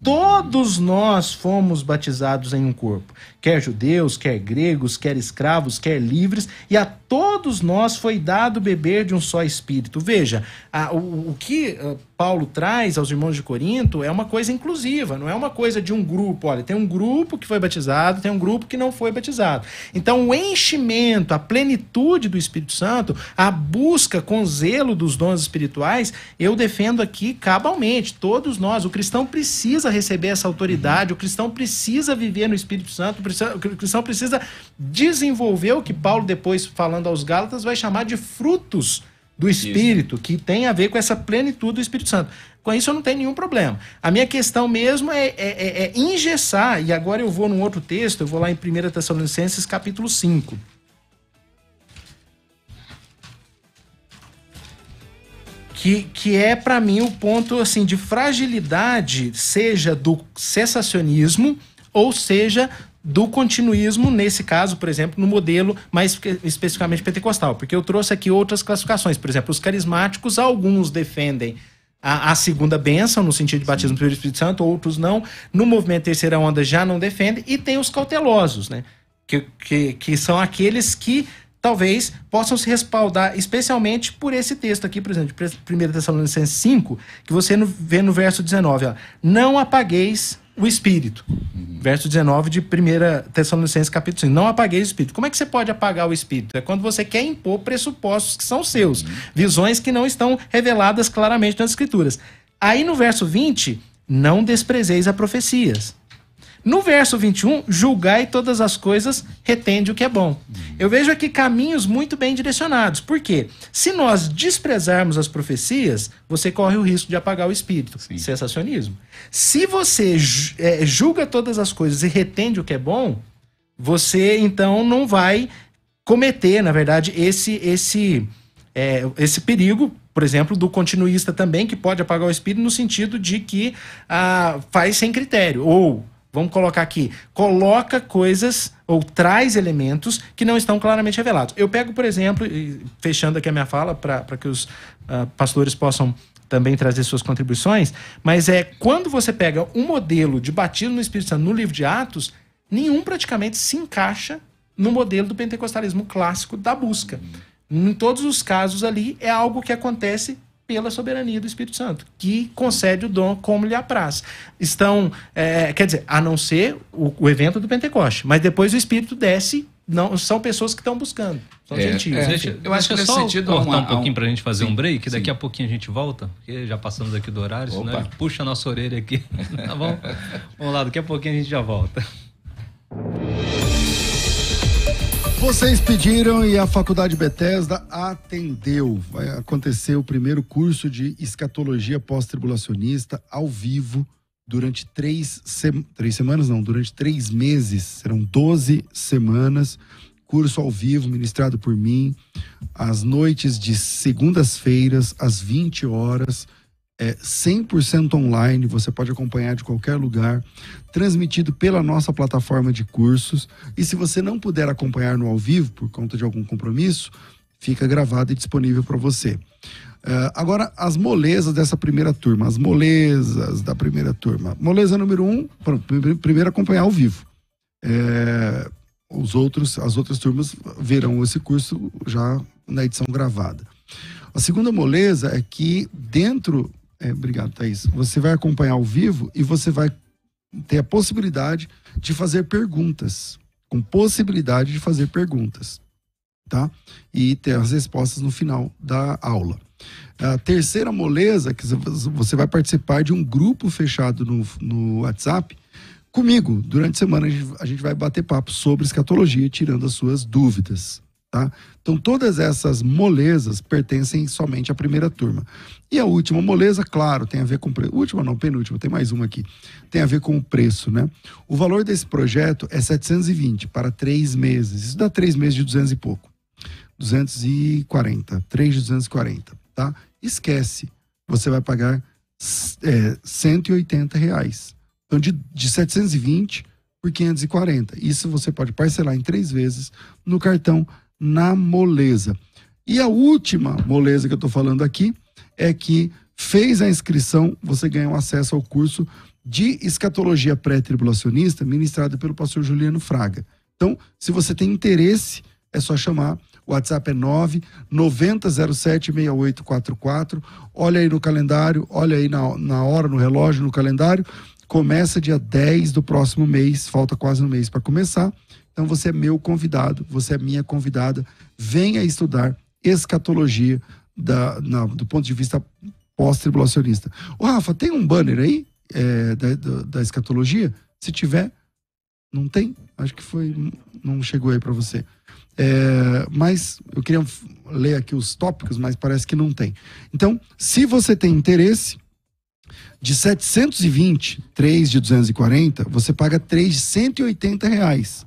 Todos nós fomos batizados em um corpo, quer judeus, quer gregos, quer escravos, quer livres, e a todos nós foi dado beber de um só espírito. Veja, a, o, o, que ah, Paulo traz aos irmãos de Corinto é uma coisa inclusiva, não é uma coisa de um grupo. Olha, tem um grupo que foi batizado, tem um grupo que não foi batizado. Então, o enchimento, a plenitude do Espírito Santo, a busca com zelo dos dons espirituais, eu defendo aqui cabalmente. Todos nós, o cristão precisa receber essa autoridade, o cristão precisa viver no Espírito Santo, o cristão precisa desenvolver o que Paulo, depois falando aos Gálatas, vai chamar de frutos do Espírito, isso. que tem a ver com essa plenitude do Espírito Santo. Com isso eu não tenho nenhum problema. A minha questão mesmo é, é, é, é engessar, e agora eu vou num outro texto, eu vou lá em 1 Tessalonicenses capítulo 5. que, que é para mim o ponto assim de fragilidade, seja do cessacionismo ou seja do continuismo, nesse caso, por exemplo, no modelo mais especificamente pentecostal, porque eu trouxe aqui outras classificações. Por exemplo, os carismáticos, alguns defendem a, a, segunda bênção, no sentido de batismo pelo Espírito Santo, outros não. No movimento Terceira Onda já não defende. E tem os cautelosos, né? Que, que, que são aqueles que talvez possam se respaldar, especialmente por esse texto aqui, por exemplo, de 1 Tessalonicenses 5, que você vê no verso 19, ó. Não apagueis o espírito. Uhum. Verso 19 de 1 Tessalonicenses, capítulo 5. Não apaguei o espírito. Como é que você pode apagar o espírito? É quando você quer impor pressupostos que são seus, uhum. visões que não estão reveladas claramente nas Escrituras. Aí no verso 20, não desprezeis as profecias. No verso 21, julgai todas as coisas, retende o que é bom. Eu vejo aqui caminhos muito bem direcionados. Por quê? Se nós desprezarmos as profecias, você corre o risco de apagar o espírito. Sim. Sensacionismo. Se você é, julga todas as coisas e retende o que é bom, você então não vai cometer, na verdade, esse esse é, esse perigo, por exemplo, do continuista também, que pode apagar o espírito no sentido de que ah, faz sem critério, ou Vamos colocar aqui, coloca coisas ou traz elementos que não estão claramente revelados. Eu pego, por exemplo, fechando aqui a minha fala para que os uh, pastores possam também trazer suas contribuições, mas é quando você pega um modelo de batismo no Espírito Santo no livro de Atos, nenhum praticamente se encaixa no modelo do pentecostalismo clássico da busca. Em todos os casos ali é algo que acontece pela soberania do Espírito Santo, que concede o dom como lhe apraz. Estão, é, quer dizer, a não ser o, o evento do Pentecoste, mas depois o Espírito desce não são pessoas que estão buscando. São é, gentios. É. eu acho que nesse só sentido. Cortar uma, um pouquinho para a gente fazer sim, um break, sim. daqui a pouquinho a gente volta, porque já passamos aqui do horário, Opa. senão puxa a nossa orelha aqui. tá bom? Vamos lá, daqui a pouquinho a gente já volta. Vocês pediram e a Faculdade Bethesda atendeu. Vai acontecer o primeiro curso de escatologia pós-tribulacionista ao vivo durante três, se... três semanas, não, durante três meses. Serão 12 semanas. Curso ao vivo, ministrado por mim, às noites de segundas-feiras, às 20 horas é 100% online, você pode acompanhar de qualquer lugar, transmitido pela nossa plataforma de cursos. E se você não puder acompanhar no ao vivo por conta de algum compromisso, fica gravado e disponível para você. Uh, agora, as molezas dessa primeira turma, as molezas da primeira turma. Moleza número um, primeiro acompanhar ao vivo. É, os outros, as outras turmas verão esse curso já na edição gravada. A segunda moleza é que dentro é, obrigado, Thaís. Você vai acompanhar ao vivo e você vai ter a possibilidade de fazer perguntas. Com possibilidade de fazer perguntas. Tá? E ter as respostas no final da aula. A terceira moleza, que você vai participar de um grupo fechado no, no WhatsApp comigo. Durante a semana a gente, a gente vai bater papo sobre escatologia, tirando as suas dúvidas. Tá? Então, todas essas molezas pertencem somente à primeira turma. E a última moleza, claro, tem a ver com. preço. Última não, penúltima, tem mais uma aqui. Tem a ver com o preço, né? O valor desse projeto é 720 para três meses. Isso dá três meses de 200 e pouco. 240. 3 de 240, tá? Esquece. Você vai pagar é, 180 reais. Então, de, de 720 por 540. Isso você pode parcelar em três vezes no cartão na moleza. E a última moleza que eu estou falando aqui é que fez a inscrição, você ganha um acesso ao curso de escatologia pré-tribulacionista, ministrado pelo pastor Juliano Fraga. Então, se você tem interesse, é só chamar. O WhatsApp é 9 Olha aí no calendário, olha aí na, na hora, no relógio, no calendário. Começa dia 10 do próximo mês, falta quase um mês para começar. Então você é meu convidado, você é minha convidada. Venha estudar escatologia da, na, do ponto de vista pós-tribulacionista. Rafa, tem um banner aí é, da, da, da escatologia? Se tiver, não tem? Acho que foi. Não chegou aí para você. É, mas eu queria ler aqui os tópicos, mas parece que não tem. Então, se você tem interesse, de 720, 3 de 240, você paga 3 de 180 reais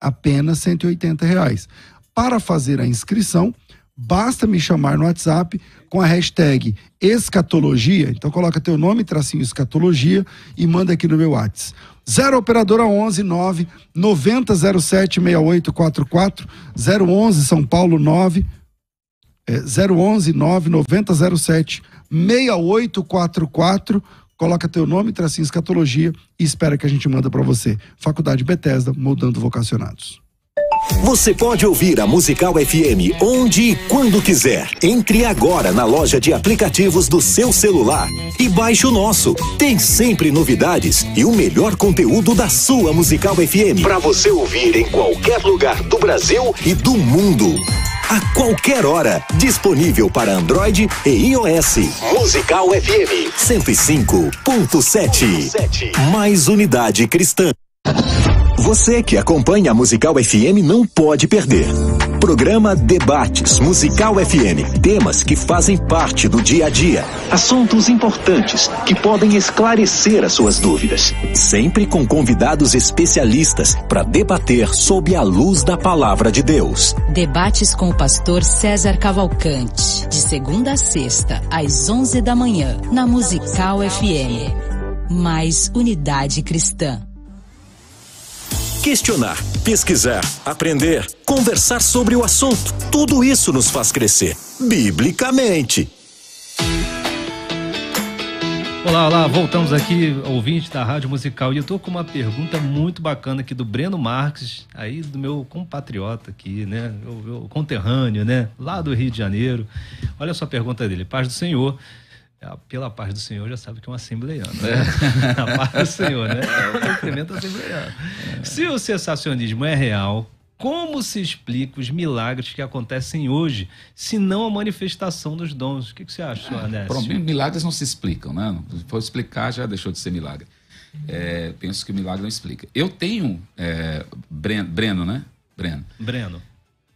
apenas 180 reais. Para fazer a inscrição, basta me chamar no WhatsApp com a hashtag escatologia, então coloca teu nome, tracinho escatologia e manda aqui no meu WhatsApp. 0 operadora 11 9 9007 6844 011 São Paulo 9 é, 011 9 9007 6844 coloca teu nome, tracinho escatologia e espera que a gente manda para você. Faculdade Bethesda, mudando vocacionados. Você pode ouvir a Musical FM onde e quando quiser. Entre agora na loja de aplicativos do seu celular e baixe o nosso. Tem sempre novidades e o melhor conteúdo da sua Musical FM para você ouvir em qualquer lugar do Brasil e do mundo a qualquer hora. Disponível para Android e iOS. Musical FM 105.7. Mais unidade cristã. Você que acompanha a Musical FM não pode perder. Programa Debates Musical FM. Temas que fazem parte do dia a dia. Assuntos importantes que podem esclarecer as suas dúvidas. Sempre com convidados especialistas para debater sob a luz da palavra de Deus. Debates com o pastor César Cavalcante. De segunda a sexta, às 11 da manhã, na Musical FM. Mais unidade cristã questionar, pesquisar, aprender, conversar sobre o assunto. Tudo isso nos faz crescer, biblicamente. Olá, olá, voltamos aqui, ouvinte da Rádio Musical, e eu estou com uma pergunta muito bacana aqui do Breno Marques, aí do meu compatriota aqui, né? O conterrâneo, né? Lá do Rio de Janeiro. Olha só a pergunta dele. Paz do Senhor. Ah, pela paz do Senhor, já sabe que é um assembleiano. Né? É. A paz do Senhor, né? É o cumprimento assembleiano. É. Se o sensacionismo é real, como se explica os milagres que acontecem hoje, se não a manifestação dos dons? O que, que você acha, é, Ernesto? Milagres não se explicam, né? for explicar, já deixou de ser milagre. É, penso que o milagre não explica. Eu tenho. É, Breno, Breno, né? Breno. Breno.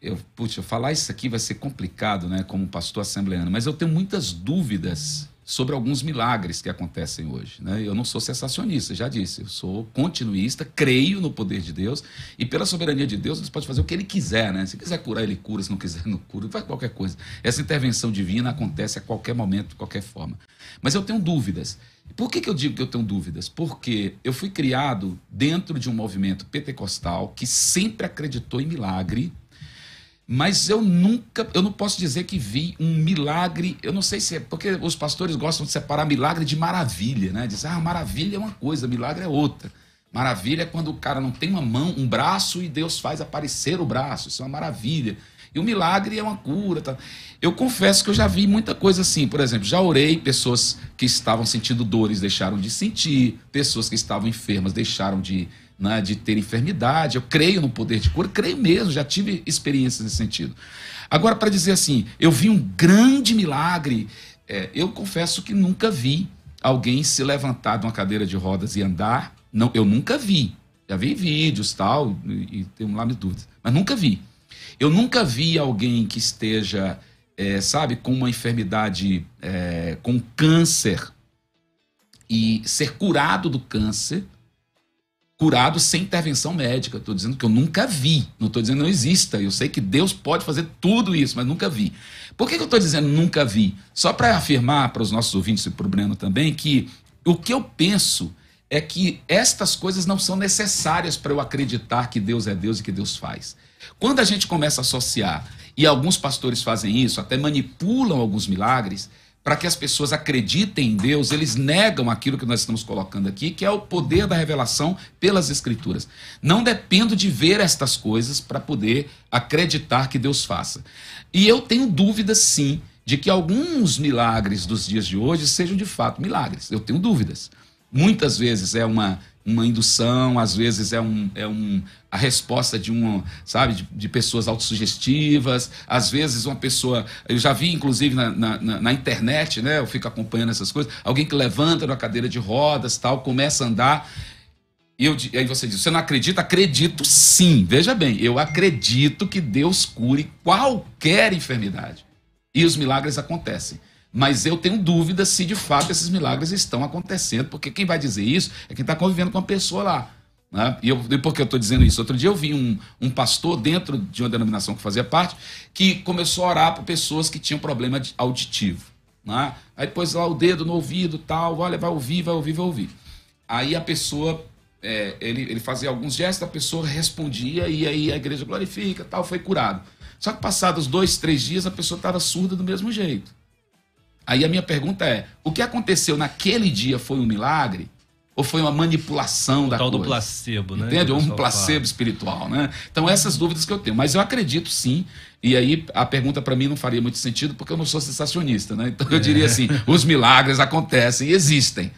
Eu, putz, falar isso aqui vai ser complicado, né? Como pastor assembleano, mas eu tenho muitas dúvidas sobre alguns milagres que acontecem hoje. Né? Eu não sou cessacionista, já disse, eu sou continuista, creio no poder de Deus e pela soberania de Deus, Deus pode fazer o que ele quiser. Né? Se quiser curar, ele cura, se não quiser, não cura, faz qualquer coisa. Essa intervenção divina acontece a qualquer momento, de qualquer forma. Mas eu tenho dúvidas. Por que, que eu digo que eu tenho dúvidas? Porque eu fui criado dentro de um movimento pentecostal que sempre acreditou em milagre mas eu nunca, eu não posso dizer que vi um milagre. Eu não sei se é porque os pastores gostam de separar milagre de maravilha, né? Diz, ah, maravilha é uma coisa, milagre é outra. Maravilha é quando o cara não tem uma mão, um braço e Deus faz aparecer o braço. Isso é uma maravilha. E o milagre é uma cura. Tá? Eu confesso que eu já vi muita coisa assim. Por exemplo, já orei, pessoas que estavam sentindo dores deixaram de sentir, pessoas que estavam enfermas deixaram de, né, de ter enfermidade, eu creio no poder de cura, creio mesmo, já tive experiências nesse sentido. Agora, para dizer assim, eu vi um grande milagre, é, eu confesso que nunca vi alguém se levantar de uma cadeira de rodas e andar, não, eu nunca vi. Já vi vídeos tal, e, e tenho lá minhas dúvidas, mas nunca vi. Eu nunca vi alguém que esteja, é, sabe, com uma enfermidade, é, com câncer, e ser curado do câncer curado sem intervenção médica. Estou dizendo que eu nunca vi. Não estou dizendo que não exista. Eu sei que Deus pode fazer tudo isso, mas nunca vi. Por que, que eu estou dizendo nunca vi? Só para afirmar para os nossos ouvintes e para o Breno também que o que eu penso é que estas coisas não são necessárias para eu acreditar que Deus é Deus e que Deus faz. Quando a gente começa a associar, e alguns pastores fazem isso, até manipulam alguns milagres, para que as pessoas acreditem em Deus, eles negam aquilo que nós estamos colocando aqui, que é o poder da revelação pelas Escrituras. Não dependo de ver estas coisas para poder acreditar que Deus faça. E eu tenho dúvidas, sim, de que alguns milagres dos dias de hoje sejam de fato milagres. Eu tenho dúvidas. Muitas vezes é uma uma indução, às vezes é, um, é um, a resposta de um, sabe, de, de pessoas autossugestivas, às vezes uma pessoa, eu já vi inclusive na, na, na, internet, né, eu fico acompanhando essas coisas, alguém que levanta numa cadeira de rodas, tal, começa a andar, e eu, aí você diz, você não acredita? Acredito sim, veja bem, eu acredito que Deus cure qualquer enfermidade, e os milagres acontecem. Mas eu tenho dúvida se de fato esses milagres estão acontecendo, porque quem vai dizer isso é quem está convivendo com a pessoa lá. Né? E, eu, e por que eu estou dizendo isso? Outro dia eu vi um, um pastor dentro de uma denominação que fazia parte que começou a orar por pessoas que tinham problema auditivo. Né? Aí depois lá o dedo no ouvido tal, olha, vai ouvir, vai ouvir, vai ouvir. Aí a pessoa é, ele, ele, fazia alguns gestos, a pessoa respondia e aí a igreja glorifica, tal, foi curado. Só que passados dois, três dias, a pessoa estava surda do mesmo jeito. Aí a minha pergunta é: o que aconteceu naquele dia foi um milagre? Ou foi uma manipulação o da tal coisa? do placebo, né? Entende? Um placebo fala. espiritual, né? Então, essas dúvidas que eu tenho. Mas eu acredito sim. E aí, a pergunta para mim não faria muito sentido, porque eu não sou sensacionista, né? Então, eu é. diria assim: os milagres acontecem, existem.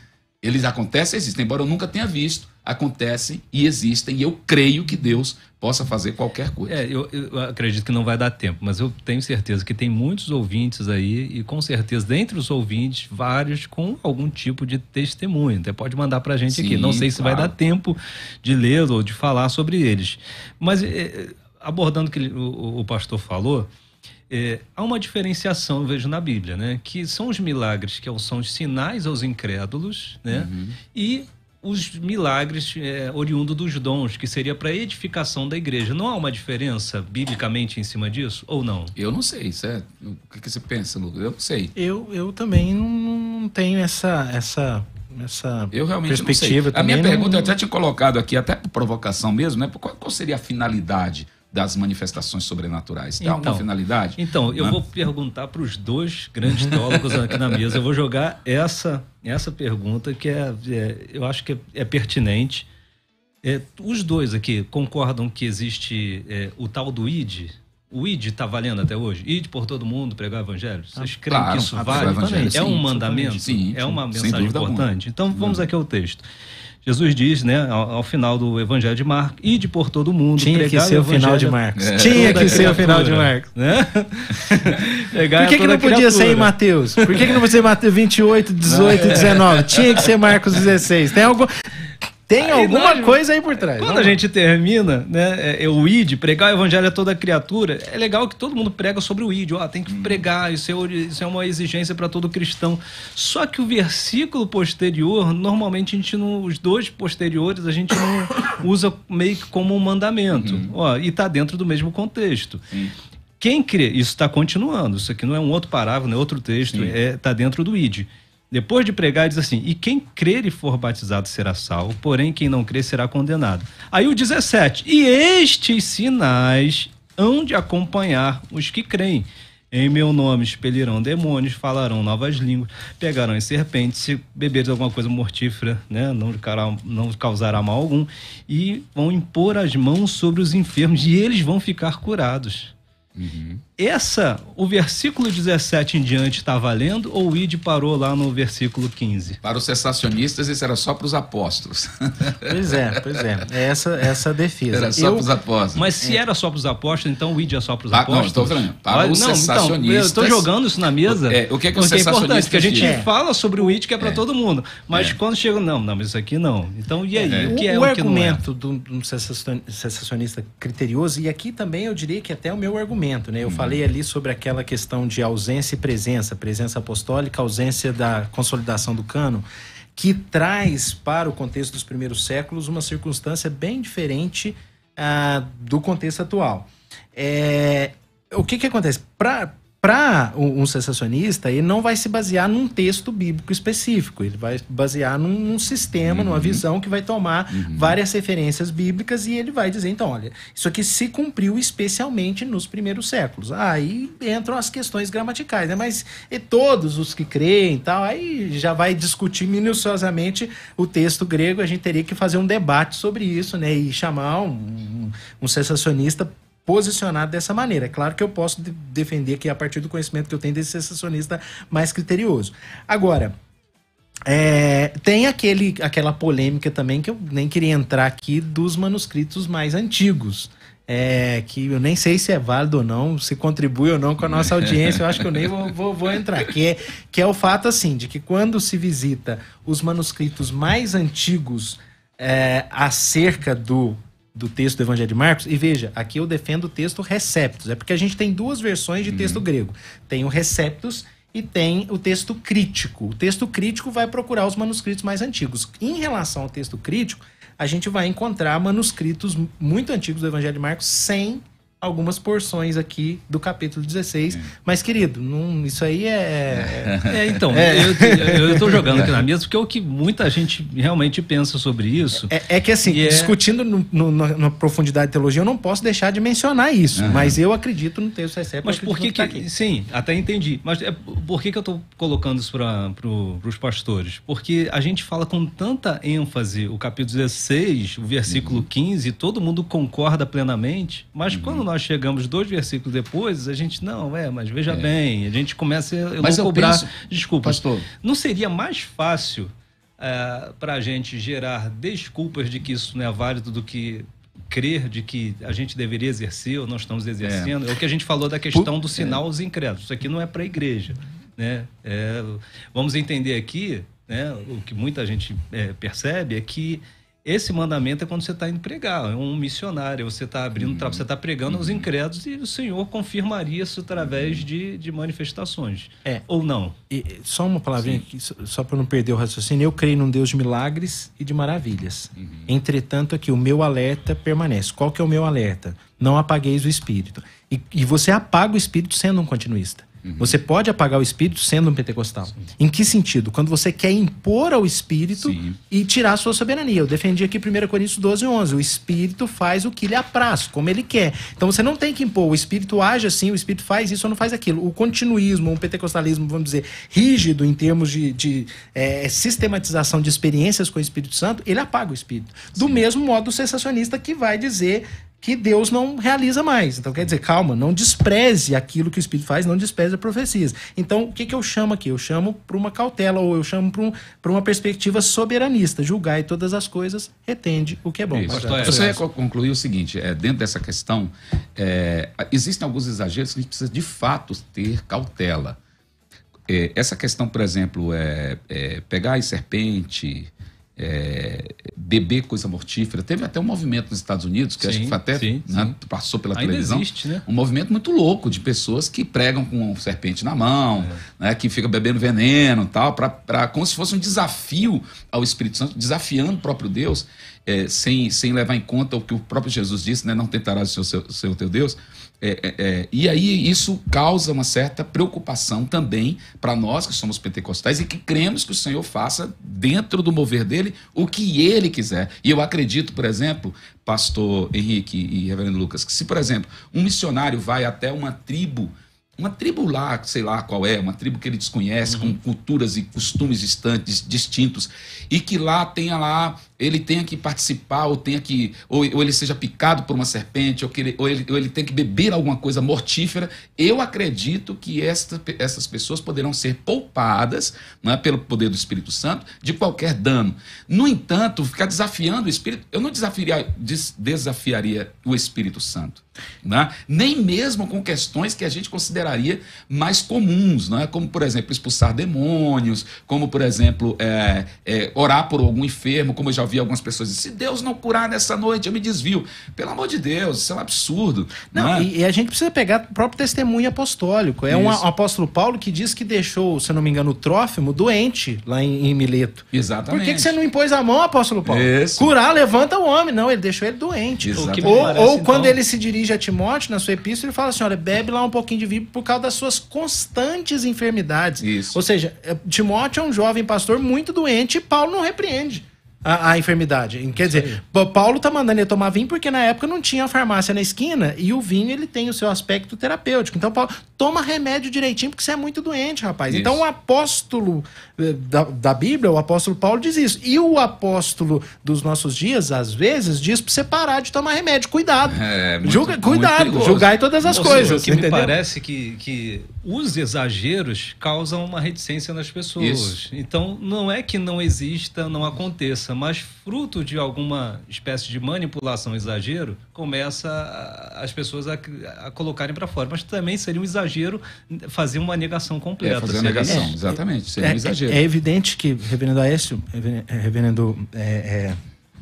Eles acontecem, existem, embora eu nunca tenha visto acontecem e existem, e eu creio que Deus possa fazer qualquer coisa. É, eu, eu, acredito que não vai dar tempo, mas eu tenho certeza que tem muitos ouvintes aí, e com certeza, dentre os ouvintes, vários com algum tipo de testemunho. Até pode mandar para a gente Sim, aqui. Não sei se vai dar tempo de lê-los ou de falar sobre eles. Mas é, é abordando o que o, o pastor falou. É, há uma diferenciação, eu vejo na Bíblia, né? Que são os milagres, que são os sinais aos incrédulos, né? Uhum. E os milagres é, oriundo dos dons, que seria para edificação da igreja. Não há uma diferença biblicamente em cima disso ou não? Eu não sei, certo? É, o que, você pensa, Lucas? Eu não sei. Eu, eu também não tenho essa essa essa eu realmente perspectiva não sei. A minha pergunta eu até tinha colocado aqui até por provocação mesmo, né? Qual, qual seria a finalidade? das manifestações sobrenaturais. Tem tá então, alguma finalidade? Então, eu né? vou perguntar para os dois grandes teólogos aqui na mesa. Eu vou jogar essa, essa pergunta que é, é eu acho que é, é pertinente. É, os dois aqui concordam que existe é, o tal do ID? O ID está valendo até hoje? ID por todo mundo, pregar o evangelho? Ah, Vocês creem claro, que isso vale? É um mandamento? Sim, sim, é uma mensagem importante? Alguma. Então, vamos aqui ao texto. Jesus diz, né, ao, ao final do Evangelho de Marcos, e de por todo mundo. Tinha que ser o, o final de Marcos. É. Tinha que ser o final de Marcos. Né? Por que, que não podia ser em Mateus? Por que, que não podia ser Mateus 28, 18, não. 19? Tinha que ser Marcos 16. Tem algum... Tem aí alguma nós, coisa aí por trás. Quando a gente termina, né, é, é, o ID, pregar o evangelho a toda criatura, é legal que todo mundo prega sobre o ID. Ó, tem que hum. pregar, isso é, isso é uma exigência para todo cristão. Só que o versículo posterior, normalmente a gente não, os dois posteriores, a gente não usa meio que como um mandamento. Uhum. Ó, e está dentro do mesmo contexto. Sim. Quem crê, isso está continuando, isso aqui não é um outro parágrafo, não é outro texto, está é, tá dentro do ID. Depois de pregar, diz assim: E quem crer e for batizado será salvo, porém quem não crer será condenado. Aí o 17: E estes sinais hão de acompanhar os que creem. Em meu nome expelirão demônios, falarão novas línguas, pegarão em serpentes, se beberes alguma coisa mortífera, né, não, não causará mal algum, e vão impor as mãos sobre os enfermos, e eles vão ficar curados. Uhum essa, o versículo 17 em diante está valendo ou o Ide parou lá no versículo 15? Para os cessacionistas, isso era só para os apóstolos. Pois é, pois é. é essa, é essa defesa. Era só para os apóstolos. Mas se é. era só para os apóstolos, então o Ide é só para os ah, apóstolos? não, estou falando. Para Olha, os não, então, estou jogando isso na mesa. É, o que é que os sensacionistas é importante, que a gente é. fala sobre o Ide que é para é. todo mundo. Mas quando chega, não, não, mas isso aqui não. Então, e aí? O que é o, o argumento de um cessacionista criterioso, e aqui também eu diria que até o meu argumento, né? Eu hum falei ali sobre aquela questão de ausência e presença, presença apostólica, ausência da consolidação do cano, que traz para o contexto dos primeiros séculos uma circunstância bem diferente ah, do contexto atual. É, o que, que acontece? para para um sensacionista, ele não vai se basear num texto bíblico específico, ele vai basear num, num sistema, uhum. numa visão que vai tomar uhum. várias referências bíblicas e ele vai dizer, então, olha, isso aqui se cumpriu especialmente nos primeiros séculos. Aí entram as questões gramaticais, né? Mas e todos os que creem e tal, aí já vai discutir minuciosamente o texto grego, a gente teria que fazer um debate sobre isso, né? E chamar um, um sensacionista posicionado dessa maneira. É claro que eu posso de defender que a partir do conhecimento que eu tenho desse sensacionista mais criterioso. Agora, é, tem aquele, aquela polêmica também que eu nem queria entrar aqui dos manuscritos mais antigos. É, que eu nem sei se é válido ou não, se contribui ou não com a nossa audiência, eu acho que eu nem vou, vou, vou entrar. Que é, que é o fato, assim, de que quando se visita os manuscritos mais antigos é, acerca do do texto do Evangelho de Marcos, e veja, aqui eu defendo o texto Receptus, é porque a gente tem duas versões de uhum. texto uhum. grego. Tem o Receptus e tem o texto crítico. O texto crítico vai procurar os manuscritos mais antigos. Em relação ao texto crítico, a gente vai encontrar manuscritos muito antigos do Evangelho de Marcos sem algumas porções aqui do capítulo 16. É. Mas, querido, isso aí é. é então, é. eu estou jogando aqui na mesa, porque é o que muita gente realmente pensa sobre isso. É, é que, assim, é- discutindo no, no, na profundidade de teologia, eu não posso deixar de mencionar isso. Uhum. Mas eu acredito no texto recebe. Mas por que. que tá sim, até entendi. Mas é, por que, que eu estou colocando isso para pro, os pastores? Porque a gente fala com tanta ênfase o capítulo 16, o versículo uhum. 15, todo mundo concorda plenamente, mas uhum. quando nós nós chegamos dois versículos depois, a gente, não, é, mas veja é. bem, a gente começa a mas eu cobrar. Penso, desculpa, pastor. Não seria mais fácil uh, eh, para a gente gerar desculpas de que isso não é válido do que crer de que a gente deveria exercer ou não estamos exercendo? É, é o que a gente falou da questão do é. sinal aos incrédulos. Isso aqui não é para a igreja. Né? É, vamos entender aqui, né, o que muita gente eh, percebe é que esse mandamento é quando você está indo pregar, é um missionário, você está abrindo, uhum. você está pregando aos uhum. incrédulos e o Senhor confirmaria isso através uhum. de, de manifestações. É. Ou não? E, só uma palavrinha Sim. aqui, só, para não perder o raciocínio. Eu creio num Deus de milagres e de maravilhas. Uhum. Entretanto, aqui o meu alerta permanece. Qual que é o meu alerta? Não apagueis o espírito. E, e você apaga o espírito sendo um continuista. Uhum. Você pode apagar o espírito sendo um pentecostal. Sim. Em que sentido? Quando você quer impor ao espírito Sim. e tirar a sua soberania. Eu defendi aqui 1 Coríntios 12, 11. O espírito faz o que lhe apraz, como ele quer. Então você não tem que impor. O espírito age assim, o espírito faz isso ou não faz aquilo. O continuismo, o pentecostalismo, vamos dizer, rígido em termos de, de é, sistematização de experiências com o Espírito Santo, ele apaga o espírito. Do mesmo modo, o sensacionista que vai dizer que Deus não realiza mais. Então quer dizer, calma, não despreze aquilo que o Espírito faz, não despreze as profecias. Então o que, que eu chamo aqui? Eu chamo para uma cautela ou eu chamo para um, uma perspectiva soberanista. Julgai todas as coisas, retende o que é bom. Você concluiu o seguinte, é, dentro dessa questão, é, existem alguns exageros que a gente precisa de fato ter cautela. É, essa questão, por exemplo, é, é pegar a serpente, é, beber coisa mortífera. Teve até um movimento nos Estados Unidos, que sim, acho que até sim, né, sim. passou pela Ainda televisão. Existe, né? Um movimento muito louco de pessoas que pregam com um serpente na mão, é. né, que fica bebendo veneno tal, pra, pra, como se fosse um desafio ao Espírito Santo, desafiando o próprio Deus, é, sem, sem levar em conta o que o próprio Jesus disse, né, não tentarás o seu, seu, seu teu Deus. É, é, é, e aí isso causa uma certa preocupação também para nós que somos pentecostais e que cremos que o Senhor faça dentro do mover dele o que ele quiser. E eu acredito, por exemplo, pastor Henrique e reverendo Lucas, que se, por exemplo, um missionário vai até uma tribo uma tribo lá, sei lá qual é, uma tribo que ele desconhece, uhum. com culturas e costumes distantes, distintos, e que lá tenha lá ele tenha que participar, ou tenha que, ou, ou ele seja picado por uma serpente, ou, que ele, ou, ele, ou ele tenha que beber alguma coisa mortífera, eu acredito que esta, essas pessoas poderão ser poupadas né, pelo poder do Espírito Santo de qualquer dano. No entanto, ficar desafiando o Espírito, eu não desafiaria, des, desafiaria o Espírito Santo. Né? Nem mesmo com questões que a gente consideraria mais comuns, né? como, por exemplo, expulsar demônios, como, por exemplo, é, é, orar por algum enfermo, como eu já ouvi algumas pessoas dizer, se Deus não curar nessa noite, eu me desvio. Pelo amor de Deus, isso é um absurdo. Não, não é? E, e, a gente precisa pegar o próprio testemunho apostólico. É um apóstolo Paulo que diz que deixou, se não me engano, o Trófimo doente lá em, em Mileto. Exatamente. Por que, que, você não impôs a mão, apóstolo Paulo? Isso. Curar, levanta o homem. Não, ele deixou ele doente. Exatamente. Ou, parece, ou então. quando ele se dirige a Timóteo, na sua epístola, ele fala assim, olha, bebe lá um pouquinho de vinho por causa das suas constantes enfermidades. Isso. Ou seja, é, Timóteo é um jovem pastor muito doente e Paulo não repreende a, a, enfermidade. Quer dizer, Paulo tá mandando ele tomar vinho porque na época não tinha farmácia na esquina e o vinho ele tem o seu aspecto terapêutico. Então, Paulo, toma remédio direitinho porque você é muito doente, rapaz. Então, isso. Então, o apóstolo eh, da, da, Bíblia, o apóstolo Paulo diz isso. E o apóstolo dos nossos dias, às vezes, diz pra você parar de tomar remédio. Cuidado. É, é muito, Julga, muito cuidado, perigoso. julgar todas as Ou coisas. Seja, é o que entendeu? me parece que, que os exageros causam uma reticência nas pessoas. Isso. Então, não é que não exista, não aconteça doença, mas fruto de alguma espécie de manipulação, exagero, começa as pessoas a, a colocarem para fora. Mas também seria um exagero fazer uma negação completa. É, fazer negação, é, exatamente. Seria é, um exagero. É, é, evidente que, reverendo Aécio, é, reverendo. É, é,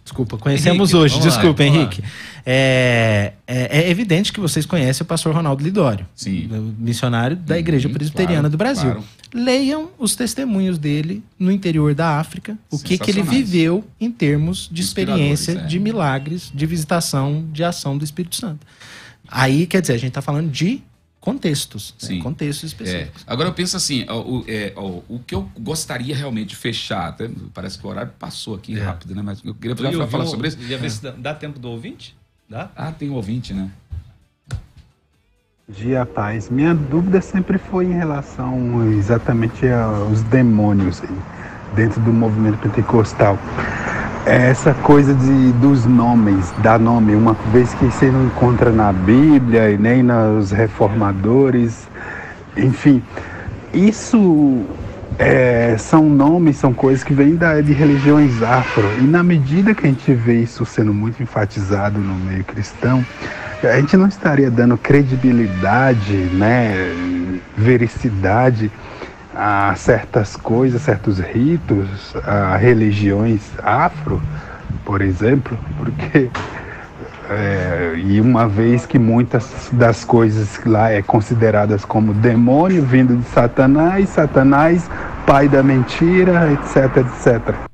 desculpa, conhecemos Henrique, hoje. Desculpa, lá, Henrique. É, é, é, evidente que vocês conhecem o pastor Ronaldo Lidório, Sim. missionário da uhum, Igreja Presbiteriana claro, do Brasil. Claro leiam os testemunhos dele no interior da África, o que, que ele viveu em termos de experiência, é. de milagres, de visitação, de ação do Espírito Santo. Aí, quer dizer, a gente está falando de contextos, né? Sim. Né? contextos específicos. É. Agora eu penso assim, o, é, o, o, que eu gostaria realmente de fechar, até, parece que o horário passou aqui é. rápido, né? Mas eu queria eu falar, falar sobre isso. Ia ver é. se dá, dá tempo do ouvinte? Dá? Ah, tem um ouvinte, né? Dia Paz. Minha dúvida sempre foi em relação exatamente aos demônios aí, dentro do movimento pentecostal. Essa coisa de, dos nomes, da nome, uma vez que você não encontra na Bíblia e nem nos reformadores, enfim, isso é, são nomes, são coisas que vêm da, de religiões afro. E na medida que a gente vê isso sendo muito enfatizado no meio cristão, a gente não estaria dando credibilidade, né, vericidade a certas coisas, certos ritos, a religiões afro, por exemplo, porque é, e uma vez que muitas das coisas lá é consideradas como demônio vindo de Satanás, Satanás pai da mentira, etc, etc.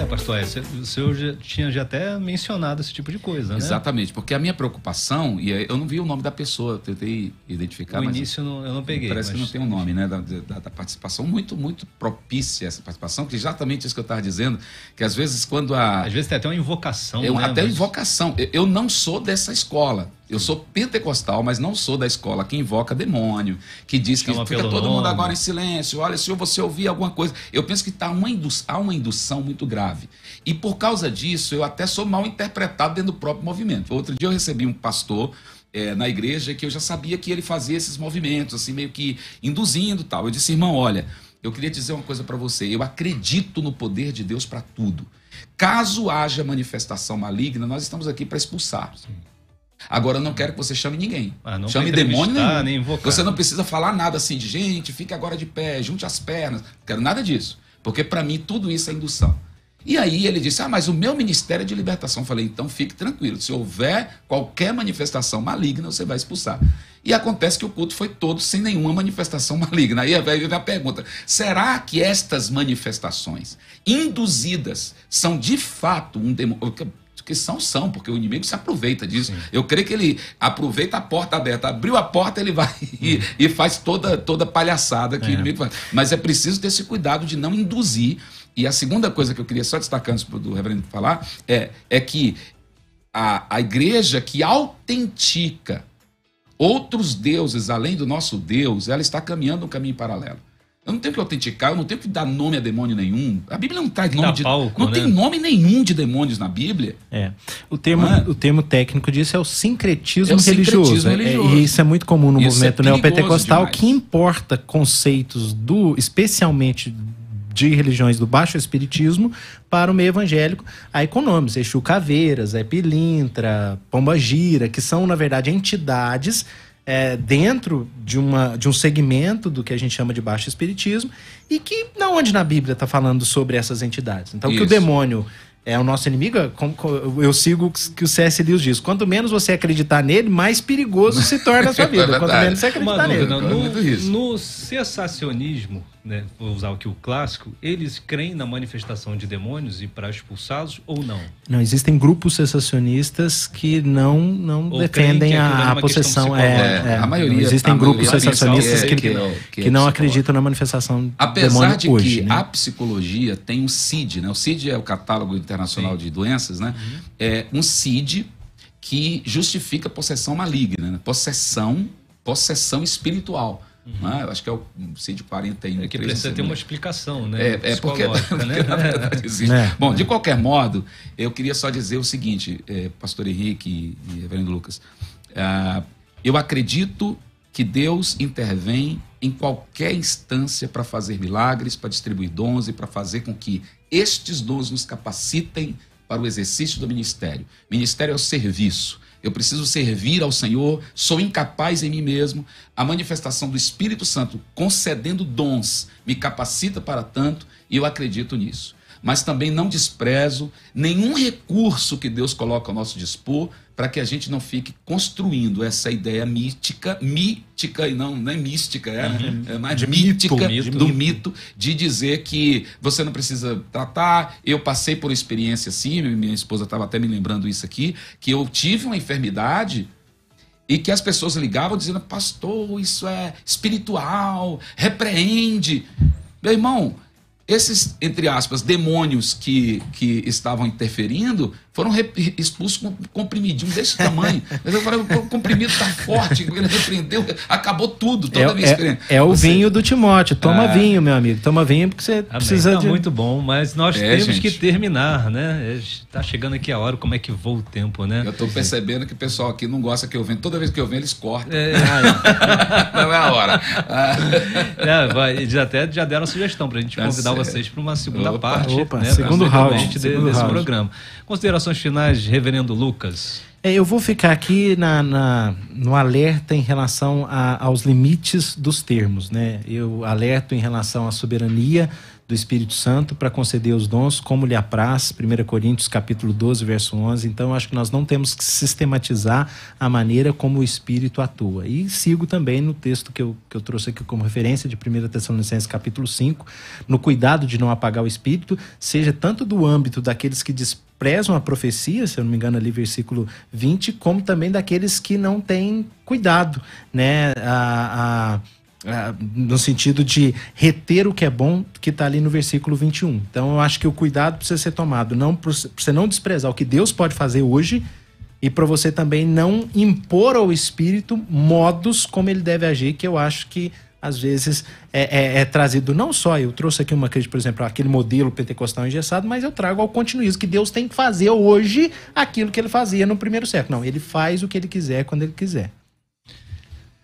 É, pastor, o senhor já, tinha já até mencionado esse tipo de coisa, né? Exatamente, porque a minha preocupação, e eu não vi o nome da pessoa, eu tentei identificar. No início não, eu não peguei. Parece mas... que não tem um nome, né? Da, da, da, participação, muito, muito propícia essa participação, que é exatamente isso que eu estava dizendo, que às vezes quando a. Às vezes tem até uma invocação. Eu, né? Até mas... invocação. eu não sou dessa escola. Eu sou pentecostal, mas não sou da escola que invoca demônio, que diz Chama que fica todo nome. mundo agora em silêncio. Olha, se você ouvir alguma coisa. Eu penso que tá uma há uma indução muito grave. E por causa disso, eu até sou mal interpretado dentro do próprio movimento. Outro dia eu recebi um pastor é, na igreja que eu já sabia que ele fazia esses movimentos, assim, meio que induzindo tal. Eu disse, irmão, olha, eu queria dizer uma coisa para você. Eu acredito no poder de Deus para tudo. Caso haja manifestação maligna, nós estamos aqui para expulsar. Sim. Agora eu não quero que você chame ninguém. Ah, chame demônio nenhum. Nem invocar. Você não precisa falar nada assim de gente, fique agora de pé, junte as pernas. Não quero nada disso. Porque para mim tudo isso é indução. E aí ele disse: Ah, mas o meu ministério é de libertação. Eu falei, então fique tranquilo. Se houver qualquer manifestação maligna, você vai expulsar. E acontece que o culto foi todo sem nenhuma manifestação maligna. Aí vem a pergunta: será que estas manifestações induzidas são de fato um demônio? Porque são, são, porque o inimigo se aproveita disso. Sim. Eu creio que ele aproveita a porta aberta. Abriu a porta, ele vai e, e faz toda, toda palhaçada que é. o inimigo faz. Mas é preciso ter esse cuidado de não induzir. E a segunda coisa que eu queria só destacar antes do reverendo falar é, é que a, a igreja que autentica outros deuses além do nosso Deus, ela está caminhando um caminho paralelo. Eu não tenho que autenticar, eu não tenho que dar nome a demônio nenhum. A Bíblia não traz nome de Não né? tem nome nenhum de demônios na Bíblia. É. O termo, é? o termo técnico disso é o sincretismo, é o religioso. É, é, religioso. É, e isso é muito comum no isso movimento é neopentecostal, demais. que importa conceitos do, especialmente de religiões do baixo espiritismo para o meio evangélico, aí com nomes, Exu Caveiras, Epilintra, Pomba Gira, que são, na verdade, entidades é, dentro de, uma, de um segmento do que a gente chama de baixo espiritismo e que na onde na Bíblia está falando sobre essas entidades. Então, Isso. que o demônio é o nosso inimigo, é eu sigo o que o C.S. Lewis diz. Quanto menos você acreditar nele, mais perigoso se torna a sua é vida. Quanto menos você acreditar nele. Não, no, é no sensacionismo né, vou usar aqui o clássico, eles creem na manifestação de demônios e para expulsá-los ou não? Não, existem grupos sensacionistas que não, não defendem a, é a possessão. É, é, a maioria. Existem a grupos maioria que, que, não, que, que é não acreditam na manifestação Apesar demônio de que né? a psicologia tem um CID, né? o CID é o Catálogo Internacional Sim. de Doenças, né? Uhum. é um CID que justifica possessão maligna, né? possessão, possessão espiritual. Uhum. Ah, eu acho que é o CID 41. É que precisa ter uma explicação, né? É, é porque, né? na verdade existe. É. Bom, de é. qualquer modo, eu queria só dizer o seguinte, é, pastor Henrique e, reverendo Lucas. Ah, eu acredito que Deus intervém em qualquer instância para fazer milagres, para distribuir dons e para fazer com que estes dons nos capacitem para o exercício do ministério. Ministério é o serviço. Eu preciso servir ao Senhor, sou incapaz em mim mesmo. A manifestação do Espírito Santo concedendo dons me capacita para tanto e eu acredito nisso. Mas também não desprezo nenhum recurso que Deus coloca ao nosso dispor para que a gente não fique construindo essa ideia mítica, mítica e não, não é mística, é, é mais de mítica mito, do mito. de dizer que você não precisa tratar. Eu passei por experiência assim, minha esposa estava até me lembrando isso aqui, que eu tive uma enfermidade e que as pessoas ligavam dizendo: "Pastor, isso é espiritual, repreende". Meu irmão, esses entre aspas demônios que que estavam interferindo foram expulsos com comprimidinhos desse tamanho. Eu falei, o comprimido está forte, ele repreendeu, acabou tudo, toda é, a minha é, é, experiência. É, é o você... vinho do Timóteo. Toma ah. vinho, meu amigo. Toma vinho porque você Amém. precisa tá de... muito bom, mas nós é, temos gente. que terminar, né? Está é, chegando aqui a hora, como é que voa o tempo, né? Eu estou percebendo que o pessoal aqui não gosta que eu venha. Toda vez que eu venho, eles cortam. É, não é a hora. É, vai, eles até já deram a sugestão para a gente tá convidar certo. vocês para uma segunda opa, parte. Opa, né? segundo round. Desse, desse programa. Considerações finais, reverendo Lucas. É, eu vou ficar aqui na, na no alerta em relação a, aos limites dos termos. Né? Eu alerto em relação à soberania do Espírito Santo para conceder os dons, como lhe apraz, 1 Coríntios capítulo 12, verso 11. Então, acho que nós não temos que sistematizar a maneira como o Espírito atua. E sigo também no texto que eu, que eu trouxe aqui como referência de 1 Tessalonicenses capítulo 5, no cuidado de não apagar o Espírito, seja tanto do âmbito daqueles que desprezam a profecia, se eu não me engano ali versículo 20, como também daqueles que não têm cuidado, né? a, a ah, no sentido de reter o que é bom que está ali no versículo 21. Então eu acho que o cuidado precisa ser tomado, não para você não desprezar o que Deus pode fazer hoje e para você também não impor ao espírito modos como ele deve agir, que eu acho que às vezes é, é, é trazido não só eu trouxe aqui uma crítica, por exemplo, aquele modelo pentecostal engessado, mas eu trago ao continuismo que Deus tem que fazer hoje aquilo que ele fazia no primeiro século. Não, ele faz o que ele quiser quando ele quiser.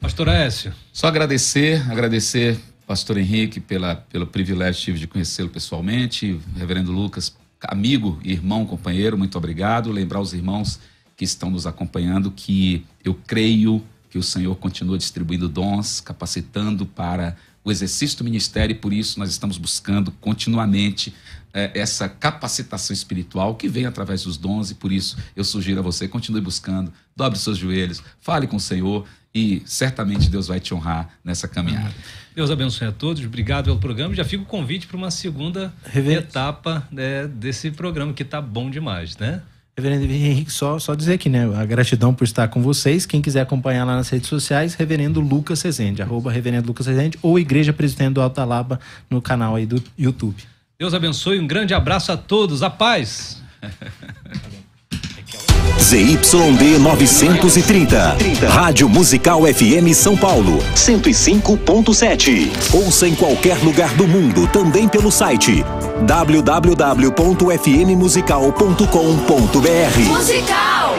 Pastor Aécio. Só agradecer, agradecer pastor Henrique pela, pelo privilégio tive de conhecê-lo pessoalmente, reverendo Lucas, amigo, irmão, companheiro, muito obrigado. Lembrar os irmãos que estão nos acompanhando que eu creio que o Senhor continua distribuindo dons, capacitando para o exercício do ministério e por isso nós estamos buscando continuamente eh, essa capacitação espiritual que vem através dos dons e por isso eu sugiro a você continue buscando, dobre seus joelhos, fale com o Senhor e certamente Deus vai te honrar nessa caminhada. Deus abençoe a todos, obrigado pelo programa. Já fica o convite para uma segunda Reverendo. etapa né, desse programa que está bom demais, né? Reverendo Henrique, só, só dizer aqui, né? A gratidão por estar com vocês. Quem quiser acompanhar lá nas redes sociais, Reverendo Lucas Rezende, arroba Reverendo Lucas Rezende, ou Igreja Presidente do Altalaba no canal aí do YouTube. Deus abençoe, um grande abraço a todos, a paz! ZYD 930. Rádio Musical FM São Paulo, 105.7. Ouça em qualquer lugar do mundo, também pelo site www.fmmusical.com.br. Musical!